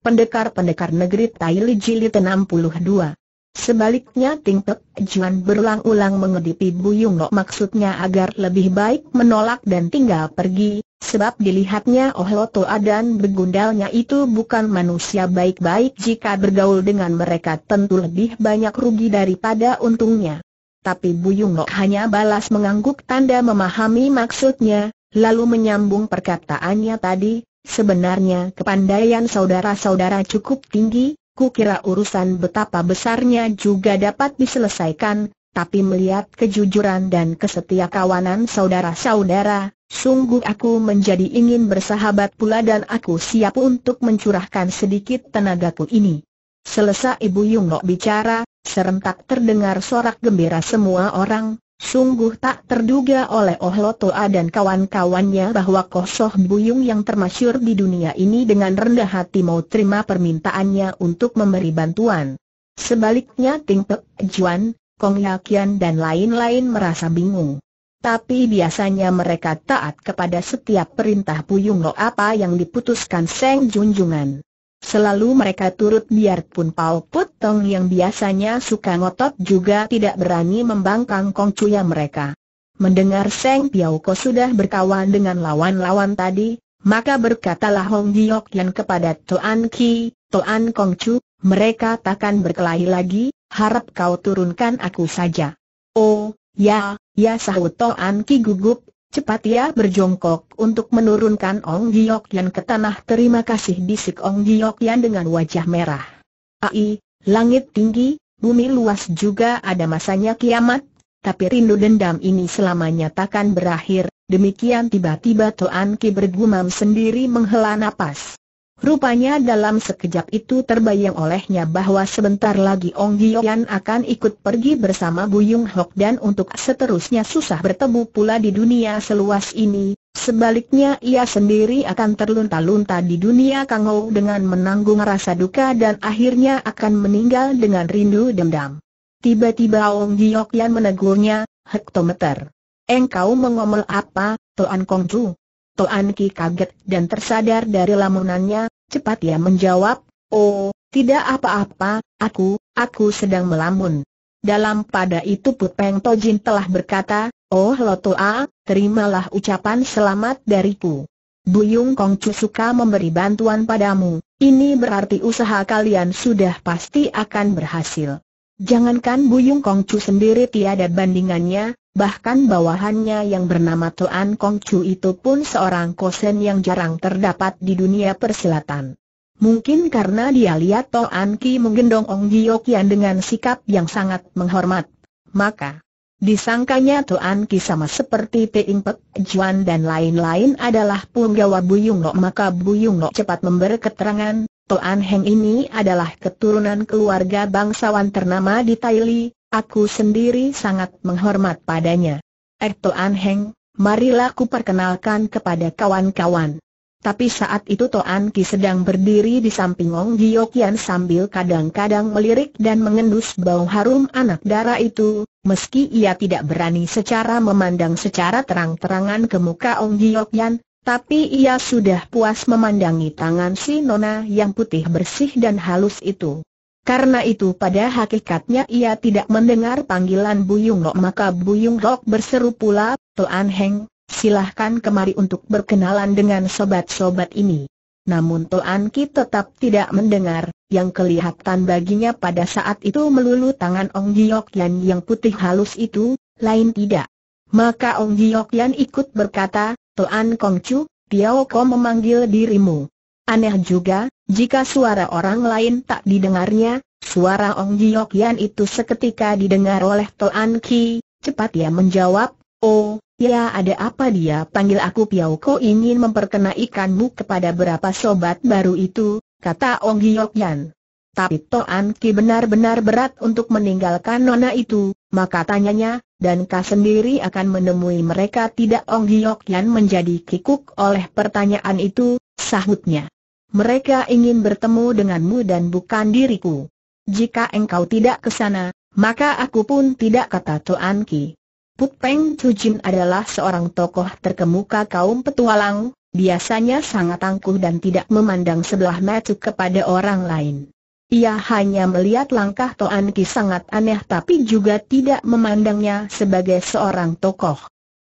Pendekar-pendekar negeri Taili Jilid 62 Sebaliknya Ting Pek Juan berulang-ulang mengedipi Yung Nok maksudnya agar lebih baik menolak dan tinggal pergi, sebab dilihatnya Oh Lotoa dan begundalnya itu bukan manusia baik-baik jika bergaul dengan mereka tentu lebih banyak rugi daripada untungnya. Tapi Yung Nok hanya balas mengangguk tanda memahami maksudnya, lalu menyambung perkataannya tadi, Sebenarnya kepandaian saudara-saudara cukup tinggi, kukira urusan betapa besarnya juga dapat diselesaikan, tapi melihat kejujuran dan kesetia kawanan saudara-saudara, sungguh aku menjadi ingin bersahabat pula dan aku siap untuk mencurahkan sedikit tenagaku ini. Selesai Ibu Yungnok bicara, serentak terdengar sorak gembira semua orang, Sungguh tak terduga oleh Oh Lotoa dan kawan-kawannya bahwa Kosoh Buyung yang termasyur di dunia ini dengan rendah hati mau terima permintaannya untuk memberi bantuan. Sebaliknya Ting Pek Juan, Kong Yakian dan lain-lain merasa bingung. Tapi biasanya mereka taat kepada setiap perintah Buyung Lo apa yang diputuskan Seng Junjungan. Selalu mereka turut biarpun Pao Put Tong yang biasanya suka ngotot juga tidak berani membangkang Kong kongcuya mereka. Mendengar Seng Piau Ko sudah berkawan dengan lawan-lawan tadi, maka berkatalah Hong Giok Yan kepada Toan Ki, Toan Cu, mereka takkan berkelahi lagi, harap kau turunkan aku saja. Oh, ya, ya sahut Toan Ki gugup, Cepat ia berjongkok untuk menurunkan Ong Giok Yan ke tanah terima kasih bisik Ong Giok Yan dengan wajah merah. Ai, langit tinggi, bumi luas juga ada masanya kiamat, tapi rindu dendam ini selamanya takkan berakhir, demikian tiba-tiba Toan Ki bergumam sendiri menghela napas. Rupanya dalam sekejap itu terbayang olehnya bahwa sebentar lagi Ong Yan akan ikut pergi bersama Buyung Hok dan untuk seterusnya susah bertemu pula di dunia seluas ini. Sebaliknya ia sendiri akan terlunta-lunta di dunia Kangou dengan menanggung rasa duka dan akhirnya akan meninggal dengan rindu dendam. Tiba-tiba Ong Yan menegurnya, hektometer. Engkau mengomel apa, Tuan Kong Chu? Toan Ki kaget dan tersadar dari lamunannya, cepat ia menjawab, Oh, tidak apa-apa, aku, aku sedang melamun. Dalam pada itu Put Peng Tojin telah berkata, Oh Lo Toa, terimalah ucapan selamat dariku. Buyung Kong Chu suka memberi bantuan padamu, ini berarti usaha kalian sudah pasti akan berhasil. Jangankan Buyung Kong Chu sendiri tiada bandingannya, Bahkan bawahannya yang bernama Tuan Kong Chu itu pun seorang kosen yang jarang terdapat di dunia persilatan. Mungkin karena dia lihat Tuan Ki menggendong Ong Giokian dengan sikap yang sangat menghormat. Maka, disangkanya Tuan Ki sama seperti Teing Pek Juan dan lain-lain adalah punggawa Buyung Lok. maka Buyung Lok cepat memberi keterangan, Tuan Heng ini adalah keturunan keluarga bangsawan ternama di Thailand. Aku sendiri sangat menghormat padanya. Ekto Anheng. marilah ku perkenalkan kepada kawan-kawan. Tapi saat itu Toan Ki sedang berdiri di samping Ong Giokian sambil kadang-kadang melirik dan mengendus bau harum anak darah itu, meski ia tidak berani secara memandang secara terang-terangan ke muka Ong Giokian, tapi ia sudah puas memandangi tangan si Nona yang putih bersih dan halus itu. Karena itu pada hakikatnya ia tidak mendengar panggilan Buyung Rok maka Buyung Rok berseru pula, Tuan Heng, silahkan kemari untuk berkenalan dengan sobat-sobat ini. Namun Tuan Ki tetap tidak mendengar, yang kelihatan baginya pada saat itu melulu tangan Ong Giok Yan yang putih halus itu, lain tidak. Maka Ong Giok Yan ikut berkata, Kong Kongcu, Tiao Ko memanggil dirimu. Aneh juga, jika suara orang lain tak didengarnya, suara Ong Giok Yan itu seketika didengar oleh Toan Ki, cepat ia menjawab, Oh, ya ada apa dia panggil aku Piao Ko ingin memperkenaikanmu kepada berapa sobat baru itu, kata Ong Giok Yan. Tapi Toan Ki benar-benar berat untuk meninggalkan nona itu, maka tanyanya, dan kau sendiri akan menemui mereka tidak Ong Giok Yan menjadi kikuk oleh pertanyaan itu, sahutnya. Mereka ingin bertemu denganmu dan bukan diriku. Jika engkau tidak ke sana, maka aku pun tidak kata Tuan Ki. Put Peng Chujin adalah seorang tokoh terkemuka kaum petualang, biasanya sangat angkuh dan tidak memandang sebelah mata kepada orang lain. Ia hanya melihat langkah Toan Ki sangat aneh tapi juga tidak memandangnya sebagai seorang tokoh.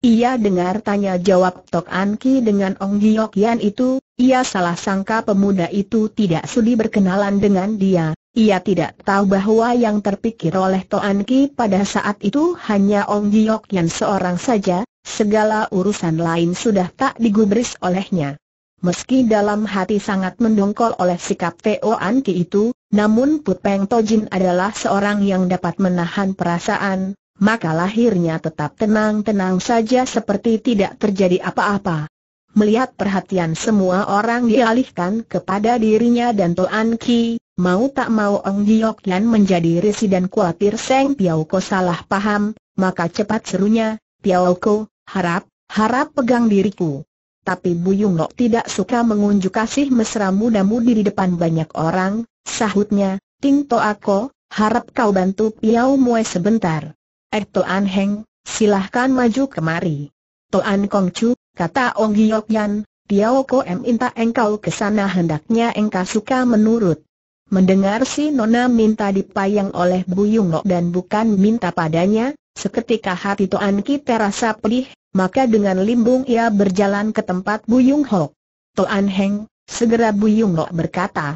Ia dengar tanya jawab Tok Anki dengan Ong Giok Yan itu, ia salah sangka pemuda itu tidak sudi berkenalan dengan dia, ia tidak tahu bahwa yang terpikir oleh Tok Anki pada saat itu hanya Ong Giok Yan seorang saja, segala urusan lain sudah tak digubris olehnya. Meski dalam hati sangat mendongkol oleh sikap Teo Anki itu, namun Put Peng Tojin adalah seorang yang dapat menahan perasaan, maka lahirnya tetap tenang-tenang saja seperti tidak terjadi apa-apa. Melihat perhatian semua orang dialihkan kepada dirinya dan Toan Ki, mau tak mau Ong Giok Yan menjadi risi dan khawatir Seng Piao Ko salah paham, maka cepat serunya, Piao Ko, harap, harap pegang diriku. Tapi Bu Buyung Lok tidak suka mengunjuk kasih mesra muda-mudi di depan banyak orang, sahutnya, Ting Toa Ko, harap kau bantu Piao Mue sebentar. Eh Toan Heng, silahkan maju kemari. Toan Kong Chu, kata Ong Hiok Yan, Tiao Ko Em minta engkau ke sana hendaknya engkau suka menurut. Mendengar si Nona minta dipayang oleh Bu Lok dan bukan minta padanya, seketika hati Toan Ki terasa pedih, maka dengan limbung ia berjalan ke tempat Bu Lok. Toan Heng, segera Bu Lok berkata,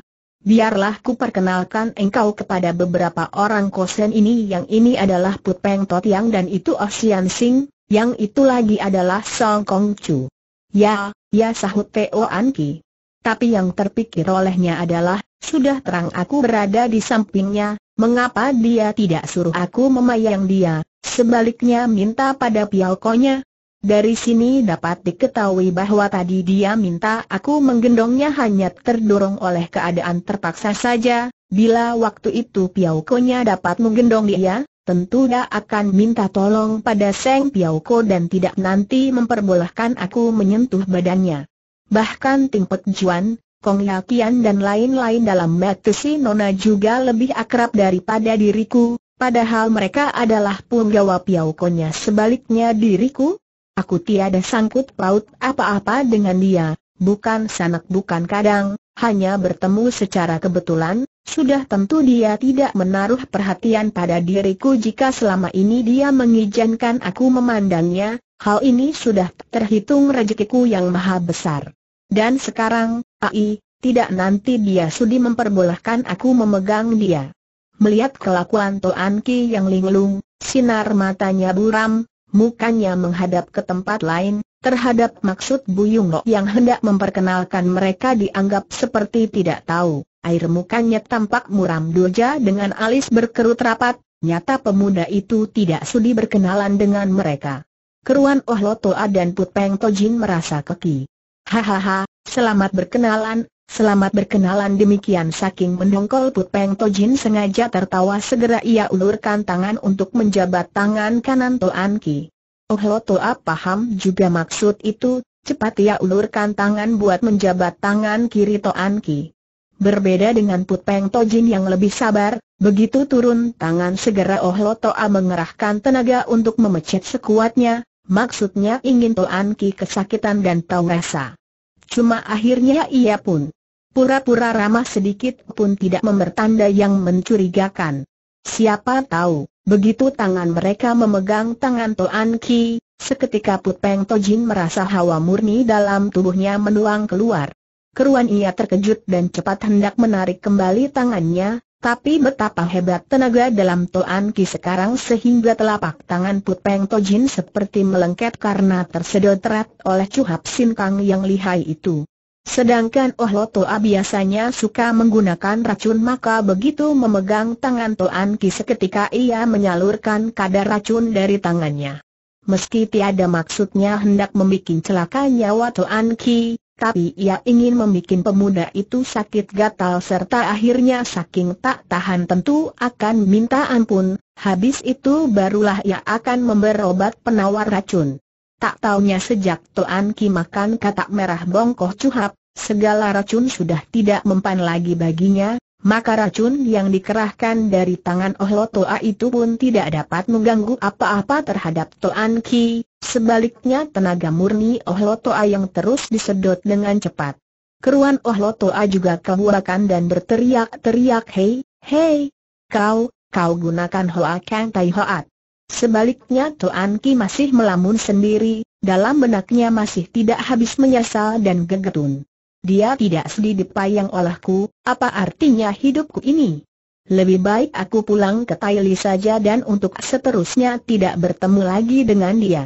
biarlah ku perkenalkan engkau kepada beberapa orang kosen ini yang ini adalah Put Peng Tot Yang dan itu Osian oh Sing, yang itu lagi adalah Song Kong Chu. Ya, ya sahut Teo Anki. Tapi yang terpikir olehnya adalah, sudah terang aku berada di sampingnya, mengapa dia tidak suruh aku memayang dia, sebaliknya minta pada pialkonya, dari sini dapat diketahui bahwa tadi dia minta aku menggendongnya hanya terdorong oleh keadaan terpaksa saja, bila waktu itu Piaukonya dapat menggendong dia, tentu dia akan minta tolong pada Seng Piauko dan tidak nanti memperbolehkan aku menyentuh badannya. Bahkan Ting Pek Juan, Kong Yakian dan lain-lain dalam mata si Nona juga lebih akrab daripada diriku, padahal mereka adalah punggawa Piaukonya sebaliknya diriku, Aku tiada sangkut paut apa-apa dengan dia, bukan sanak bukan kadang, hanya bertemu secara kebetulan, sudah tentu dia tidak menaruh perhatian pada diriku jika selama ini dia mengizinkan aku memandangnya, hal ini sudah terhitung rezekiku yang maha besar. Dan sekarang, ai, tidak nanti dia sudi memperbolehkan aku memegang dia. Melihat kelakuan Toan Ki yang linglung, sinar matanya buram, mukanya menghadap ke tempat lain, terhadap maksud Buyung Lo yang hendak memperkenalkan mereka dianggap seperti tidak tahu. Air mukanya tampak muram doja dengan alis berkerut rapat, nyata pemuda itu tidak sudi berkenalan dengan mereka. Keruan Oh Toa dan Put Peng Tojin merasa keki. Hahaha, selamat berkenalan, Selamat berkenalan demikian saking mendongkol Put Peng Tojin sengaja tertawa segera ia ulurkan tangan untuk menjabat tangan kanan Toan Ki. Oh Lo Toa ah, paham juga maksud itu, cepat ia ulurkan tangan buat menjabat tangan kiri Toan Ki. Berbeda dengan Put Peng Tojin yang lebih sabar, begitu turun tangan segera Oh Lo Toa ah, mengerahkan tenaga untuk memecet sekuatnya, maksudnya ingin Toan Ki kesakitan dan tahu rasa. Cuma akhirnya ia pun Pura-pura ramah sedikit pun tidak mempertanda yang mencurigakan. Siapa tahu, begitu tangan mereka memegang tangan Toan Ki, seketika Put Peng Tojin merasa hawa murni dalam tubuhnya menuang keluar. Keruan ia terkejut dan cepat hendak menarik kembali tangannya, tapi betapa hebat tenaga dalam Toan Ki sekarang sehingga telapak tangan Put Peng Tojin seperti melengket karena tersedot erat oleh cuhap Kang yang lihai itu. Sedangkan Ohlo Toa biasanya suka menggunakan racun maka begitu memegang tangan Toan Ki seketika ia menyalurkan kadar racun dari tangannya. Meski tiada maksudnya hendak membuat celaka nyawa Toan Ki, tapi ia ingin membuat pemuda itu sakit gatal serta akhirnya saking tak tahan tentu akan minta ampun, habis itu barulah ia akan memberobat penawar racun. Tak taunya sejak Toan Ki makan katak merah bongkoh cuhap, segala racun sudah tidak mempan lagi baginya, maka racun yang dikerahkan dari tangan Ohlotoa itu pun tidak dapat mengganggu apa-apa terhadap Toan Ki, sebaliknya tenaga murni Ohlotoa yang terus disedot dengan cepat. Keruan Ohlotoa juga kehuakan dan berteriak-teriak hei, hei, kau, kau gunakan Hoa Kang Tai Hoat. Sebaliknya Toan Ki masih melamun sendiri, dalam benaknya masih tidak habis menyesal dan gegetun. Dia tidak sedih dipayang olehku, apa artinya hidupku ini? Lebih baik aku pulang ke Taili saja dan untuk seterusnya tidak bertemu lagi dengan dia.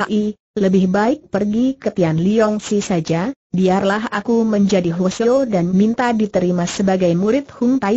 Ai, lebih baik pergi ke Tian Liong Si saja, biarlah aku menjadi Hoshio dan minta diterima sebagai murid Hung Tai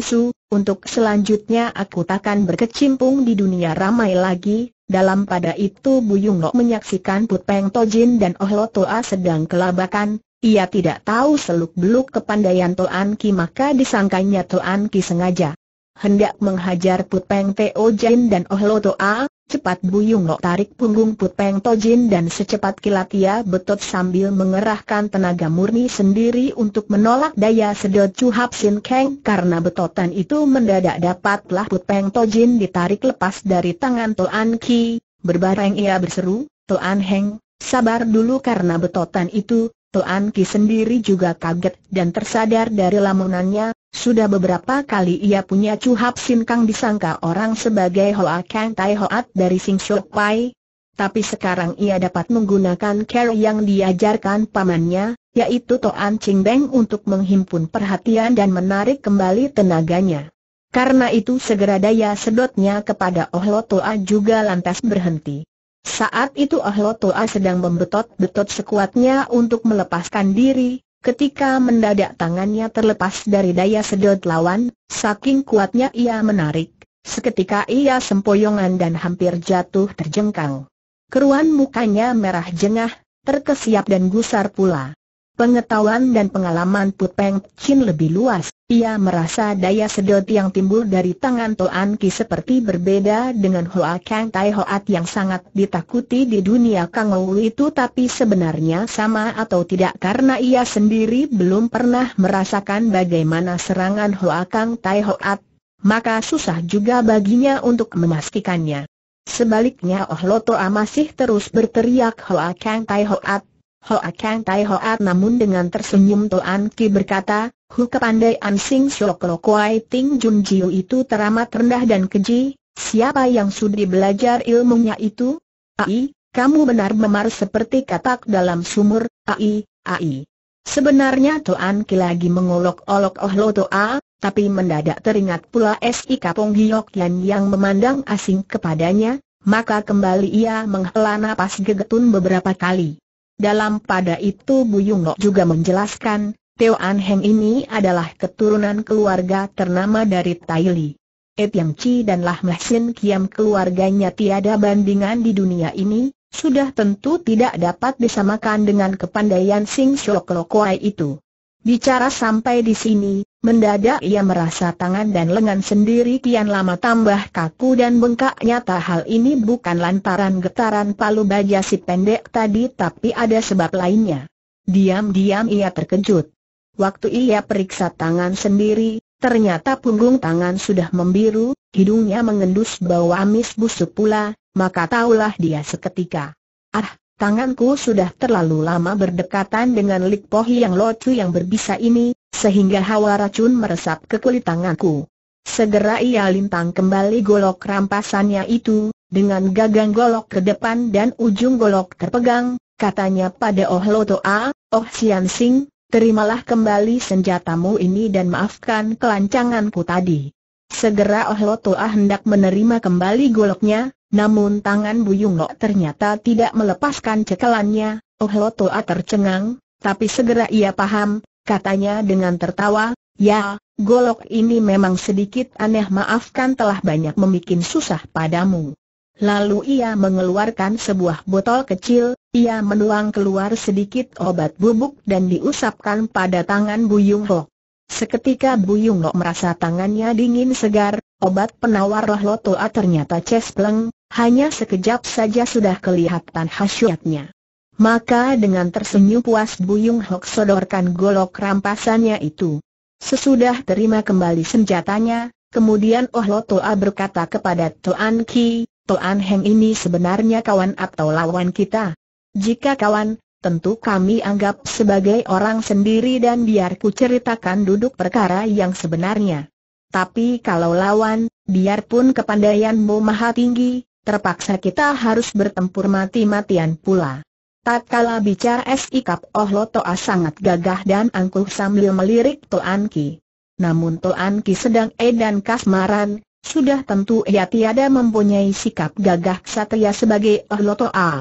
untuk selanjutnya aku takkan berkecimpung di dunia ramai lagi. Dalam pada itu Yung Lo menyaksikan Put Peng Tojin dan Oh Lo Toa sedang kelabakan, ia tidak tahu seluk-beluk kepandaian Toan Ki maka disangkanya Toan Ki sengaja hendak menghajar Put Peng Teo Jin dan Oh Lo Toa, Cepat Buyung lo tarik punggung Put Peng Tojin dan secepat kilat ia betot sambil mengerahkan tenaga murni sendiri untuk menolak daya sedot Chu Hap Sin Kang karena betotan itu mendadak dapatlah Put Peng Tojin ditarik lepas dari tangan Tuan Ki. Berbareng ia berseru, Tuan Heng, sabar dulu karena betotan itu. Tuan Ki sendiri juga kaget dan tersadar dari lamunannya, sudah beberapa kali ia punya cuhap sinkang disangka orang sebagai Hoa Kang Tai Hoat dari Sing Shou Pai. Tapi sekarang ia dapat menggunakan care yang diajarkan pamannya, yaitu Toan Ching Beng untuk menghimpun perhatian dan menarik kembali tenaganya. Karena itu segera daya sedotnya kepada Oh Toa juga lantas berhenti. Saat itu Oh Toa sedang membetot-betot sekuatnya untuk melepaskan diri, Ketika mendadak tangannya terlepas dari daya sedot lawan, saking kuatnya ia menarik, seketika ia sempoyongan dan hampir jatuh terjengkang. Keruan mukanya merah jengah, terkesiap dan gusar pula. Pengetahuan dan pengalaman Peng Chin lebih luas. Ia merasa daya sedot yang timbul dari tangan Toan Ki seperti berbeda dengan Hoa Kang Tai Hoat yang sangat ditakuti di dunia Wu itu tapi sebenarnya sama atau tidak karena ia sendiri belum pernah merasakan bagaimana serangan Hoa Kang Tai Hoat, maka susah juga baginya untuk memastikannya. Sebaliknya Oh Lotoa masih terus berteriak Hoa Kang Tai Hoat, Hoa Kang Tai Hoa namun dengan tersenyum Toan Ki berkata, Hu an Sing Siok Lo Kuai Ting Jun Jiu itu teramat rendah dan keji, siapa yang sudi belajar ilmunya itu? Ai, kamu benar memar seperti katak dalam sumur, ai, ai. Sebenarnya Toan Ki lagi mengolok-olok Oh Lo Toa, tapi mendadak teringat pula S.I. Kapong Hiok Yan yang memandang asing kepadanya, maka kembali ia menghela napas gegetun beberapa kali. Dalam pada itu Bu Nok juga menjelaskan, Teo An Heng ini adalah keturunan keluarga ternama dari Li. Et Yang Chi dan Lah Meh Sin Kiam keluarganya tiada bandingan di dunia ini, sudah tentu tidak dapat disamakan dengan kepandaian Sing Shok Lokoai itu. Bicara sampai di sini, Mendadak ia merasa tangan dan lengan sendiri kian lama tambah kaku dan bengkak nyata hal ini bukan lantaran getaran palu baja si pendek tadi tapi ada sebab lainnya. Diam-diam ia terkejut. Waktu ia periksa tangan sendiri, ternyata punggung tangan sudah membiru, hidungnya mengendus bau amis busuk pula, maka taulah dia seketika. Ah, tanganku sudah terlalu lama berdekatan dengan Likpohi yang locu yang berbisa ini, sehingga hawa racun meresap ke kulit tanganku. Segera ia lintang kembali golok rampasannya itu, dengan gagang golok ke depan dan ujung golok terpegang, katanya pada Oh Loto A, Oh Sian Sing, terimalah kembali senjatamu ini dan maafkan kelancanganku tadi. Segera Oh Loto A hendak menerima kembali goloknya, namun tangan Buyung Lok ternyata tidak melepaskan cekelannya, Oh Loto A tercengang, tapi segera ia paham, katanya dengan tertawa, ya, golok ini memang sedikit aneh maafkan telah banyak membuat susah padamu. Lalu ia mengeluarkan sebuah botol kecil, ia menuang keluar sedikit obat bubuk dan diusapkan pada tangan Yung Ho. Seketika Yung Ho merasa tangannya dingin segar, obat penawar roh lotoa ternyata cespleng, hanya sekejap saja sudah kelihatan khasiatnya. Maka dengan tersenyum puas Buyung Hok sodorkan golok rampasannya itu. Sesudah terima kembali senjatanya, kemudian Oh Lo Toa berkata kepada Toan Ki, Toan Heng ini sebenarnya kawan atau lawan kita. Jika kawan, tentu kami anggap sebagai orang sendiri dan biar ku ceritakan duduk perkara yang sebenarnya. Tapi kalau lawan, biarpun kepandaianmu maha tinggi, terpaksa kita harus bertempur mati-matian pula. Tak kala bicara sikap Oh Lotoa ah, sangat gagah dan angkuh sambil melirik Toan Ki. Namun Toan Ki sedang edan kasmaran, sudah tentu ia tiada mempunyai sikap gagah satria sebagai Oh Lotoa. Ah.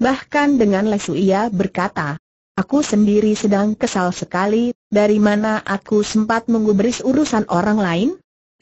Bahkan dengan lesu ia berkata, Aku sendiri sedang kesal sekali, dari mana aku sempat menggubris urusan orang lain?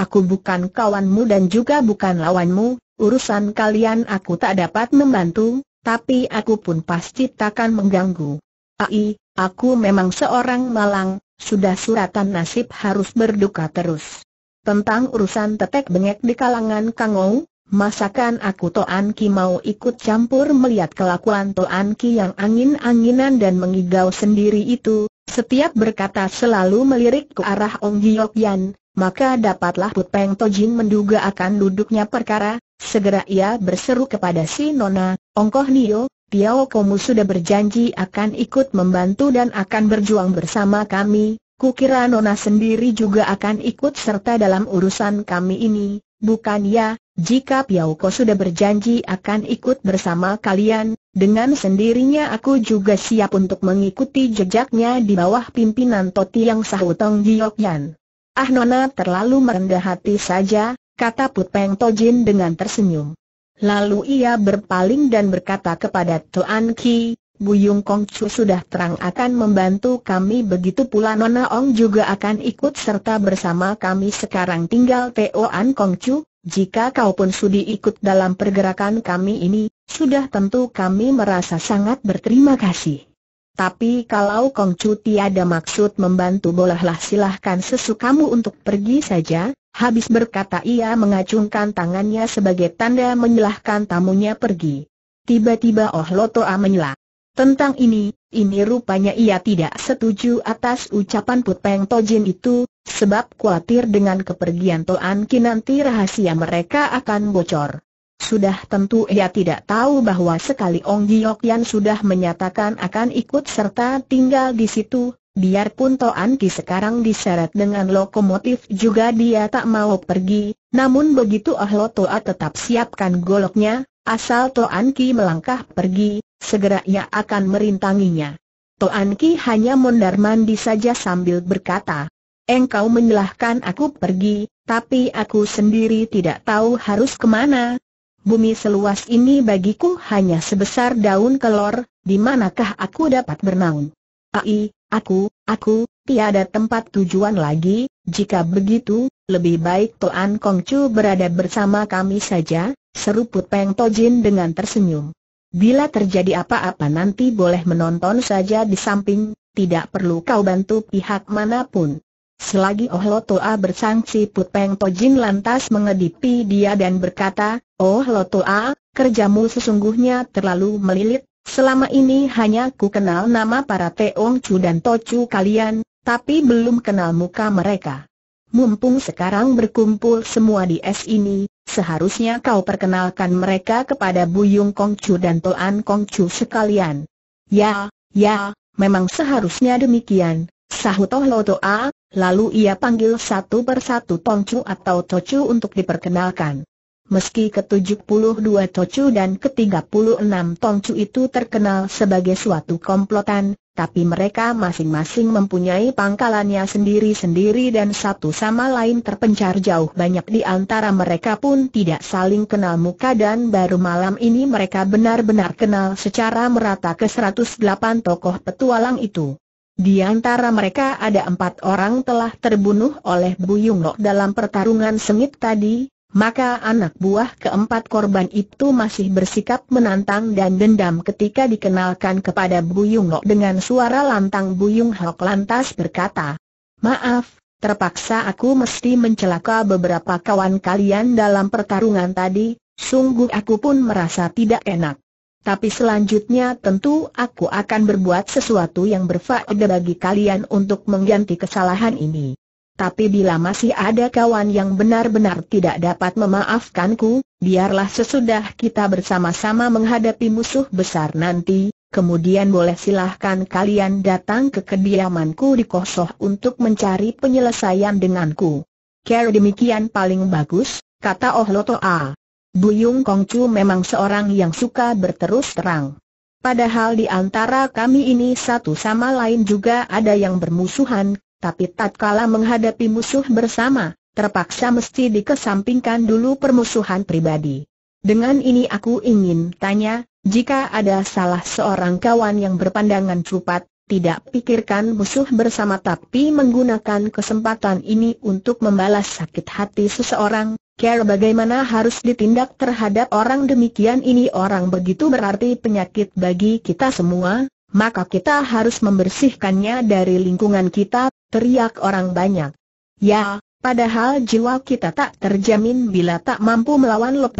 Aku bukan kawanmu dan juga bukan lawanmu, urusan kalian aku tak dapat membantu, tapi aku pun pasti takkan mengganggu. Ai, aku memang seorang malang, sudah suratan nasib harus berduka terus. Tentang urusan tetek bengek di kalangan Kangou, masakan aku Toan Ki mau ikut campur melihat kelakuan Toan Ki yang angin-anginan dan mengigau sendiri itu, setiap berkata selalu melirik ke arah Ong Hiok Yan, maka dapatlah Put Peng Tojin menduga akan duduknya perkara, segera ia berseru kepada si Nona, Ong Koh Nio, Tiao Komu sudah berjanji akan ikut membantu dan akan berjuang bersama kami, kukira Nona sendiri juga akan ikut serta dalam urusan kami ini, bukan ya, jika Ko sudah berjanji akan ikut bersama kalian, dengan sendirinya aku juga siap untuk mengikuti jejaknya di bawah pimpinan Toti yang sahutong Yan. Ah Nona terlalu merendah hati saja, kata Putpeng Tojin dengan tersenyum. Lalu ia berpaling dan berkata kepada Tuan Ki, Bu Yung Kong Chu sudah terang akan membantu kami begitu pula Nona Ong juga akan ikut serta bersama kami sekarang tinggal Tuan Kong Chu, jika kau pun sudi ikut dalam pergerakan kami ini, sudah tentu kami merasa sangat berterima kasih. Tapi kalau Kong Chu tiada maksud membantu bolehlah silahkan sesukamu untuk pergi saja, habis berkata ia mengacungkan tangannya sebagai tanda menyilahkan tamunya pergi. Tiba-tiba Oh Lotoa menyela. Tentang ini, ini rupanya ia tidak setuju atas ucapan Put Peng Tojin itu, sebab khawatir dengan kepergian Toan Ki nanti rahasia mereka akan bocor. Sudah tentu ia tidak tahu bahwa sekali Ong Giok Yan sudah menyatakan akan ikut serta tinggal di situ, biarpun Toan Ki sekarang diseret dengan lokomotif juga dia tak mau pergi, namun begitu Ahlo Toa tetap siapkan goloknya, Asal Toan Ki melangkah pergi, segera ia akan merintanginya. Toan Ki hanya mondar-mandi saja sambil berkata, Engkau menyalahkan aku pergi, tapi aku sendiri tidak tahu harus kemana. Bumi seluas ini bagiku hanya sebesar daun kelor, di manakah aku dapat bernaung? Ai, aku, aku, tiada tempat tujuan lagi, jika begitu, lebih baik Toan Kongcu berada bersama kami saja, Seruput Peng Tojin dengan tersenyum. Bila terjadi apa-apa nanti boleh menonton saja di samping, tidak perlu kau bantu pihak manapun. Selagi Oh Lotoa bersangsi Put Peng Tojin lantas mengedipi dia dan berkata, Oh Lotoa, kerjamu sesungguhnya terlalu melilit, selama ini hanya ku kenal nama para Teong Chu dan Tochu kalian, tapi belum kenal muka mereka. Mumpung sekarang berkumpul semua di es ini, seharusnya kau perkenalkan mereka kepada Buyung Kongcu dan Toan Kongcu sekalian. Ya, ya, memang seharusnya demikian, sahut Lo Lotoa, lalu ia panggil satu persatu Tongcu atau Tocu untuk diperkenalkan. Meski ke-72 Tocu dan ke-36 Tongcu itu terkenal sebagai suatu komplotan, tapi mereka masing-masing mempunyai pangkalannya sendiri-sendiri dan satu sama lain terpencar jauh banyak di antara mereka pun tidak saling kenal muka dan baru malam ini mereka benar-benar kenal secara merata ke 108 tokoh petualang itu. Di antara mereka ada empat orang telah terbunuh oleh Yung Lok dalam pertarungan sengit tadi, maka anak buah keempat korban itu masih bersikap menantang dan dendam ketika dikenalkan kepada Buyung Lok dengan suara lantang Buyung Hok lantas berkata, Maaf, terpaksa aku mesti mencelaka beberapa kawan kalian dalam pertarungan tadi, sungguh aku pun merasa tidak enak. Tapi selanjutnya tentu aku akan berbuat sesuatu yang berfaedah bagi kalian untuk mengganti kesalahan ini. Tapi bila masih ada kawan yang benar-benar tidak dapat memaafkanku, biarlah sesudah kita bersama-sama menghadapi musuh besar nanti, kemudian boleh silahkan kalian datang ke kediamanku di Kosoh untuk mencari penyelesaian denganku. Care demikian paling bagus, kata Oh Loto A. Buyung Kongcu memang seorang yang suka berterus terang. Padahal di antara kami ini satu sama lain juga ada yang bermusuhan, tapi tatkala menghadapi musuh bersama, terpaksa mesti dikesampingkan dulu permusuhan pribadi. Dengan ini aku ingin tanya, jika ada salah seorang kawan yang berpandangan cepat, tidak pikirkan musuh bersama tapi menggunakan kesempatan ini untuk membalas sakit hati seseorang, Kira bagaimana harus ditindak terhadap orang demikian ini orang begitu berarti penyakit bagi kita semua, maka kita harus membersihkannya dari lingkungan kita, teriak orang banyak. Ya, padahal jiwa kita tak terjamin bila tak mampu melawan Lok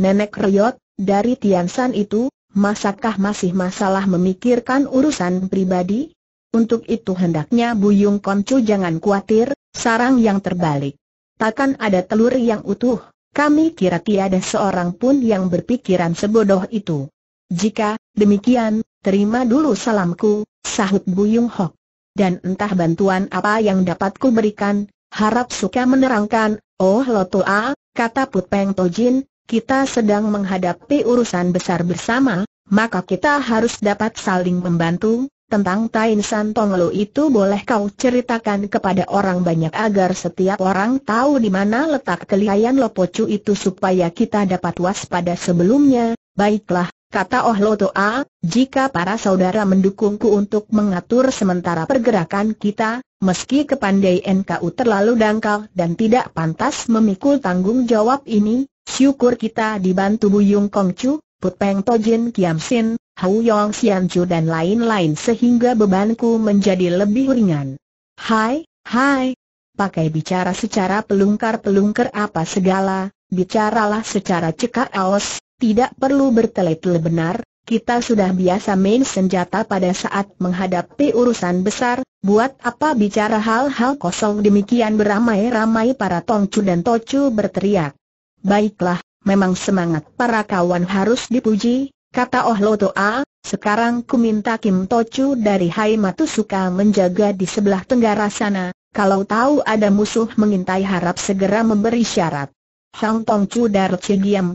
nenek Reyot, dari Tiansan itu, masakah masih masalah memikirkan urusan pribadi? Untuk itu hendaknya Buyung Koncu jangan khawatir, sarang yang terbalik. Takkan ada telur yang utuh, kami kira tiada seorang pun yang berpikiran sebodoh itu. Jika, demikian, terima dulu salamku, sahut Buyung Hok dan entah bantuan apa yang dapat ku berikan, harap suka menerangkan, oh Lotoa, kata Put Peng Tojin, kita sedang menghadapi urusan besar bersama, maka kita harus dapat saling membantu, tentang Tain San Lo itu boleh kau ceritakan kepada orang banyak agar setiap orang tahu di mana letak kelihayan Lopocu itu supaya kita dapat waspada sebelumnya, baiklah, Kata Oh Lotoa, jika para saudara mendukungku untuk mengatur sementara pergerakan kita, meski kepandai NKU terlalu dangkal dan tidak pantas memikul tanggung jawab ini, syukur kita dibantu Buyung Kongcu, Put Peng Tojin Kiam Sin, Hau Yong Sian dan lain-lain sehingga bebanku menjadi lebih ringan. Hai, hai, pakai bicara secara pelungkar pelungkar apa segala, bicaralah secara cekak aos, tidak perlu bertele-tele benar, kita sudah biasa main senjata pada saat menghadapi urusan besar, buat apa bicara hal-hal kosong demikian beramai-ramai para Tongcu dan Tocu berteriak. Baiklah, memang semangat para kawan harus dipuji, kata Oh Loto A, sekarang ku minta Kim Tocu dari Hai Matusuka menjaga di sebelah tenggara sana, kalau tahu ada musuh mengintai harap segera memberi syarat. Hang Tong Chu Dar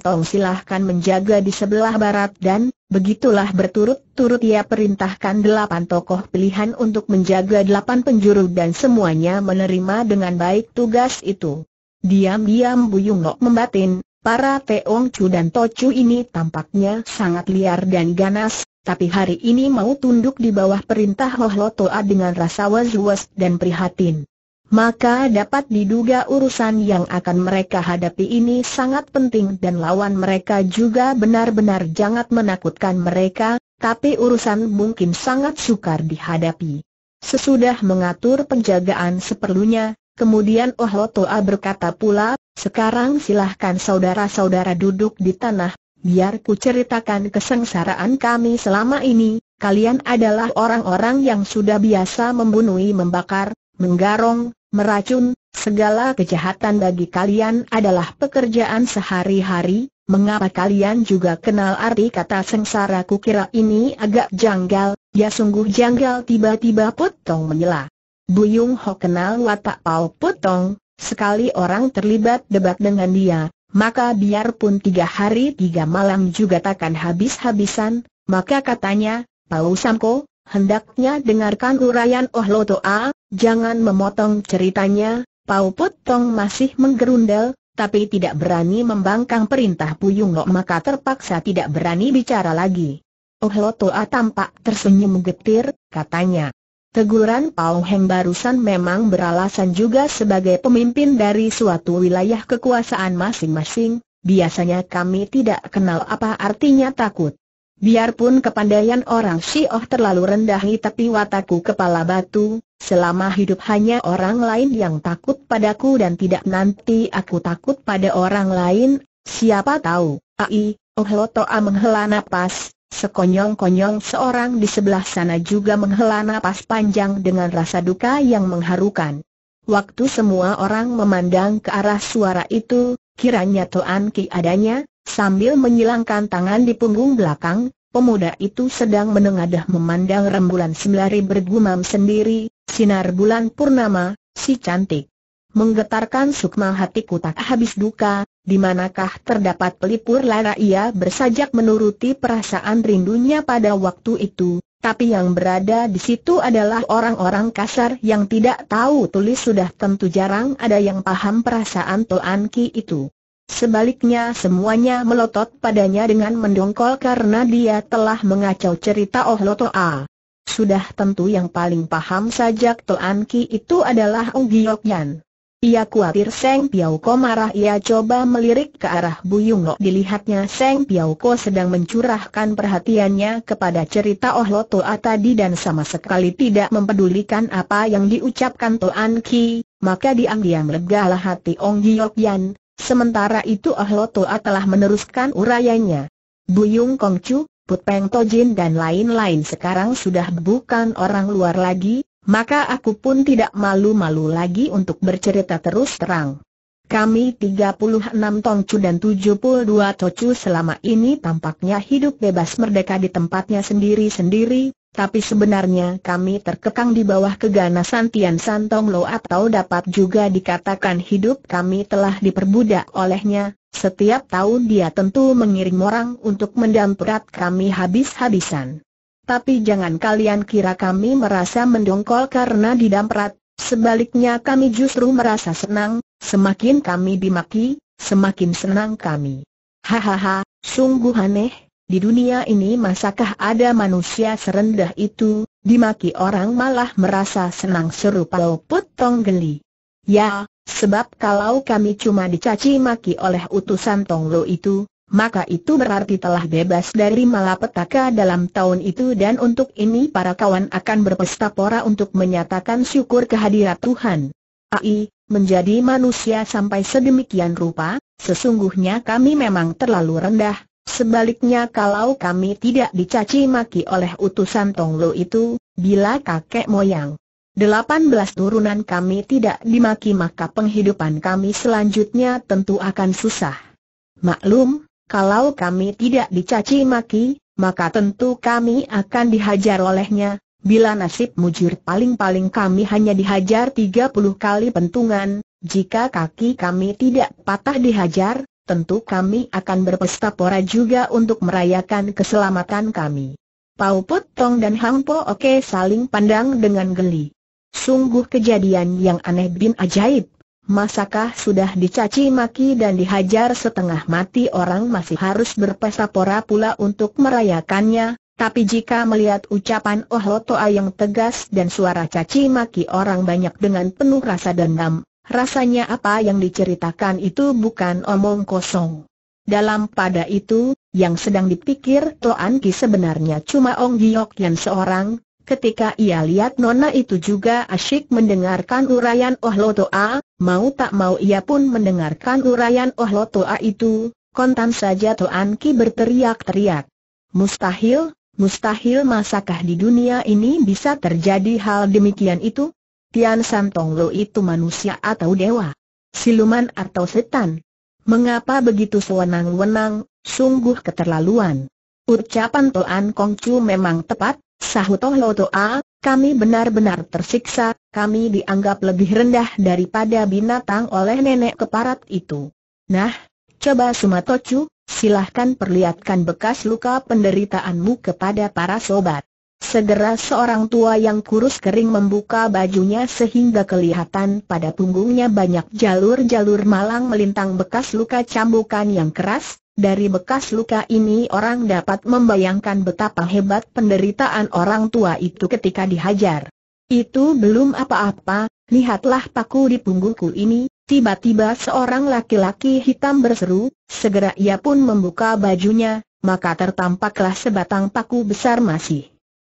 Tong silahkan menjaga di sebelah barat dan, begitulah berturut-turut ia perintahkan delapan tokoh pilihan untuk menjaga delapan penjuru dan semuanya menerima dengan baik tugas itu. Diam-diam Yung Nok membatin, para Teong Chu dan Tocu ini tampaknya sangat liar dan ganas, tapi hari ini mau tunduk di bawah perintah Hoh Toa dengan rasa was-was dan prihatin maka dapat diduga urusan yang akan mereka hadapi ini sangat penting dan lawan mereka juga benar-benar jangan menakutkan mereka, tapi urusan mungkin sangat sukar dihadapi. Sesudah mengatur penjagaan seperlunya, kemudian Oh Toa berkata pula, sekarang silahkan saudara-saudara duduk di tanah, biar ku ceritakan kesengsaraan kami selama ini, kalian adalah orang-orang yang sudah biasa membunuh membakar, menggarong, meracun, segala kejahatan bagi kalian adalah pekerjaan sehari-hari, mengapa kalian juga kenal arti kata sengsara kukira ini agak janggal, ya sungguh janggal tiba-tiba putong menyela. Buyung Ho kenal watak Pao putong. sekali orang terlibat debat dengan dia, maka biarpun tiga hari tiga malam juga takkan habis-habisan, maka katanya, Pao Samko, hendaknya dengarkan urayan Oh Loto A. Jangan memotong ceritanya, Pau Potong masih menggerundel, tapi tidak berani membangkang perintah Puyung Lok maka terpaksa tidak berani bicara lagi. Oh Lotoa tampak tersenyum getir, katanya. Teguran Pau Heng barusan memang beralasan juga sebagai pemimpin dari suatu wilayah kekuasaan masing-masing, biasanya kami tidak kenal apa artinya takut. Biarpun kepandaian orang Syiah terlalu rendah tapi wataku kepala batu, selama hidup hanya orang lain yang takut padaku dan tidak nanti aku takut pada orang lain, siapa tahu, ai, oh toa menghela napas, sekonyong-konyong seorang di sebelah sana juga menghela napas panjang dengan rasa duka yang mengharukan. Waktu semua orang memandang ke arah suara itu, kiranya Toan Ki adanya, Sambil menyilangkan tangan di punggung belakang, pemuda itu sedang menengadah memandang rembulan sembari bergumam sendiri, sinar bulan purnama, si cantik. Menggetarkan sukma hatiku tak habis duka, di manakah terdapat pelipur lara ia bersajak menuruti perasaan rindunya pada waktu itu, tapi yang berada di situ adalah orang-orang kasar yang tidak tahu tulis sudah tentu jarang ada yang paham perasaan Toan Ki itu. Sebaliknya semuanya melotot padanya dengan mendongkol karena dia telah mengacau cerita Oh Loto A. Sudah tentu yang paling paham sajak Toan Ki itu adalah Ong Giok Yan. Ia khawatir Seng Piau Ko marah ia coba melirik ke arah Bu Yung Lo. Dilihatnya Seng Piau Ko sedang mencurahkan perhatiannya kepada cerita Oh Loto A tadi dan sama sekali tidak mempedulikan apa yang diucapkan Toan Ki, maka diam-diam legalah hati Ong Giok Yan Sementara itu Ah Toa telah meneruskan urayanya. Buyung Kongcu, Put Peng Tojin dan lain-lain sekarang sudah bukan orang luar lagi, maka aku pun tidak malu-malu lagi untuk bercerita terus terang. Kami 36 Tongcu dan 72 Tocu selama ini tampaknya hidup bebas merdeka di tempatnya sendiri-sendiri, tapi sebenarnya kami terkekang di bawah keganasan Tian San Lo atau dapat juga dikatakan hidup kami telah diperbudak olehnya. Setiap tahun dia tentu mengirim orang untuk mendamprat kami habis-habisan. Tapi jangan kalian kira kami merasa mendongkol karena didamprat, sebaliknya kami justru merasa senang, semakin kami dimaki, semakin senang kami. Hahaha, sungguh aneh, di dunia ini masakah ada manusia serendah itu, dimaki orang malah merasa senang seru pau tong geli. Ya, sebab kalau kami cuma dicaci maki oleh utusan Tong Lo itu, maka itu berarti telah bebas dari malapetaka dalam tahun itu dan untuk ini para kawan akan berpesta pora untuk menyatakan syukur kehadirat Tuhan. Ai, menjadi manusia sampai sedemikian rupa, sesungguhnya kami memang terlalu rendah, Sebaliknya kalau kami tidak dicaci maki oleh utusan Tonglo itu, bila kakek moyang Delapan belas turunan kami tidak dimaki maka penghidupan kami selanjutnya tentu akan susah. Maklum, kalau kami tidak dicaci maki, maka tentu kami akan dihajar olehnya, bila nasib mujur paling-paling kami hanya dihajar 30 kali pentungan, jika kaki kami tidak patah dihajar, tentu kami akan berpesta pora juga untuk merayakan keselamatan kami. Pau Put Tong dan Hang Po Oke saling pandang dengan geli. Sungguh kejadian yang aneh bin ajaib. Masakah sudah dicaci maki dan dihajar setengah mati orang masih harus berpesta pora pula untuk merayakannya? Tapi jika melihat ucapan Oh yang tegas dan suara caci maki orang banyak dengan penuh rasa dendam, Rasanya apa yang diceritakan itu bukan omong kosong. Dalam pada itu, yang sedang dipikir Toan Ki sebenarnya cuma Ong Giok yang seorang, ketika ia lihat Nona itu juga asyik mendengarkan urayan Oh Toa, mau tak mau ia pun mendengarkan urayan Oh Toa itu, kontan saja Toan Ki berteriak-teriak. Mustahil, mustahil masakah di dunia ini bisa terjadi hal demikian itu? Tian San Tong Lo itu manusia atau dewa? Siluman atau setan? Mengapa begitu sewenang-wenang, sungguh keterlaluan. Ucapan Toan Kong Chu memang tepat, sahut Lo Toa, kami benar-benar tersiksa, kami dianggap lebih rendah daripada binatang oleh nenek keparat itu. Nah, coba Sumatocu, silahkan perlihatkan bekas luka penderitaanmu kepada para sobat. Segera seorang tua yang kurus kering membuka bajunya sehingga kelihatan pada punggungnya banyak jalur-jalur malang melintang bekas luka cambukan yang keras. Dari bekas luka ini orang dapat membayangkan betapa hebat penderitaan orang tua itu ketika dihajar. Itu belum apa-apa, lihatlah paku di punggungku ini, tiba-tiba seorang laki-laki hitam berseru, segera ia pun membuka bajunya, maka tertampaklah sebatang paku besar masih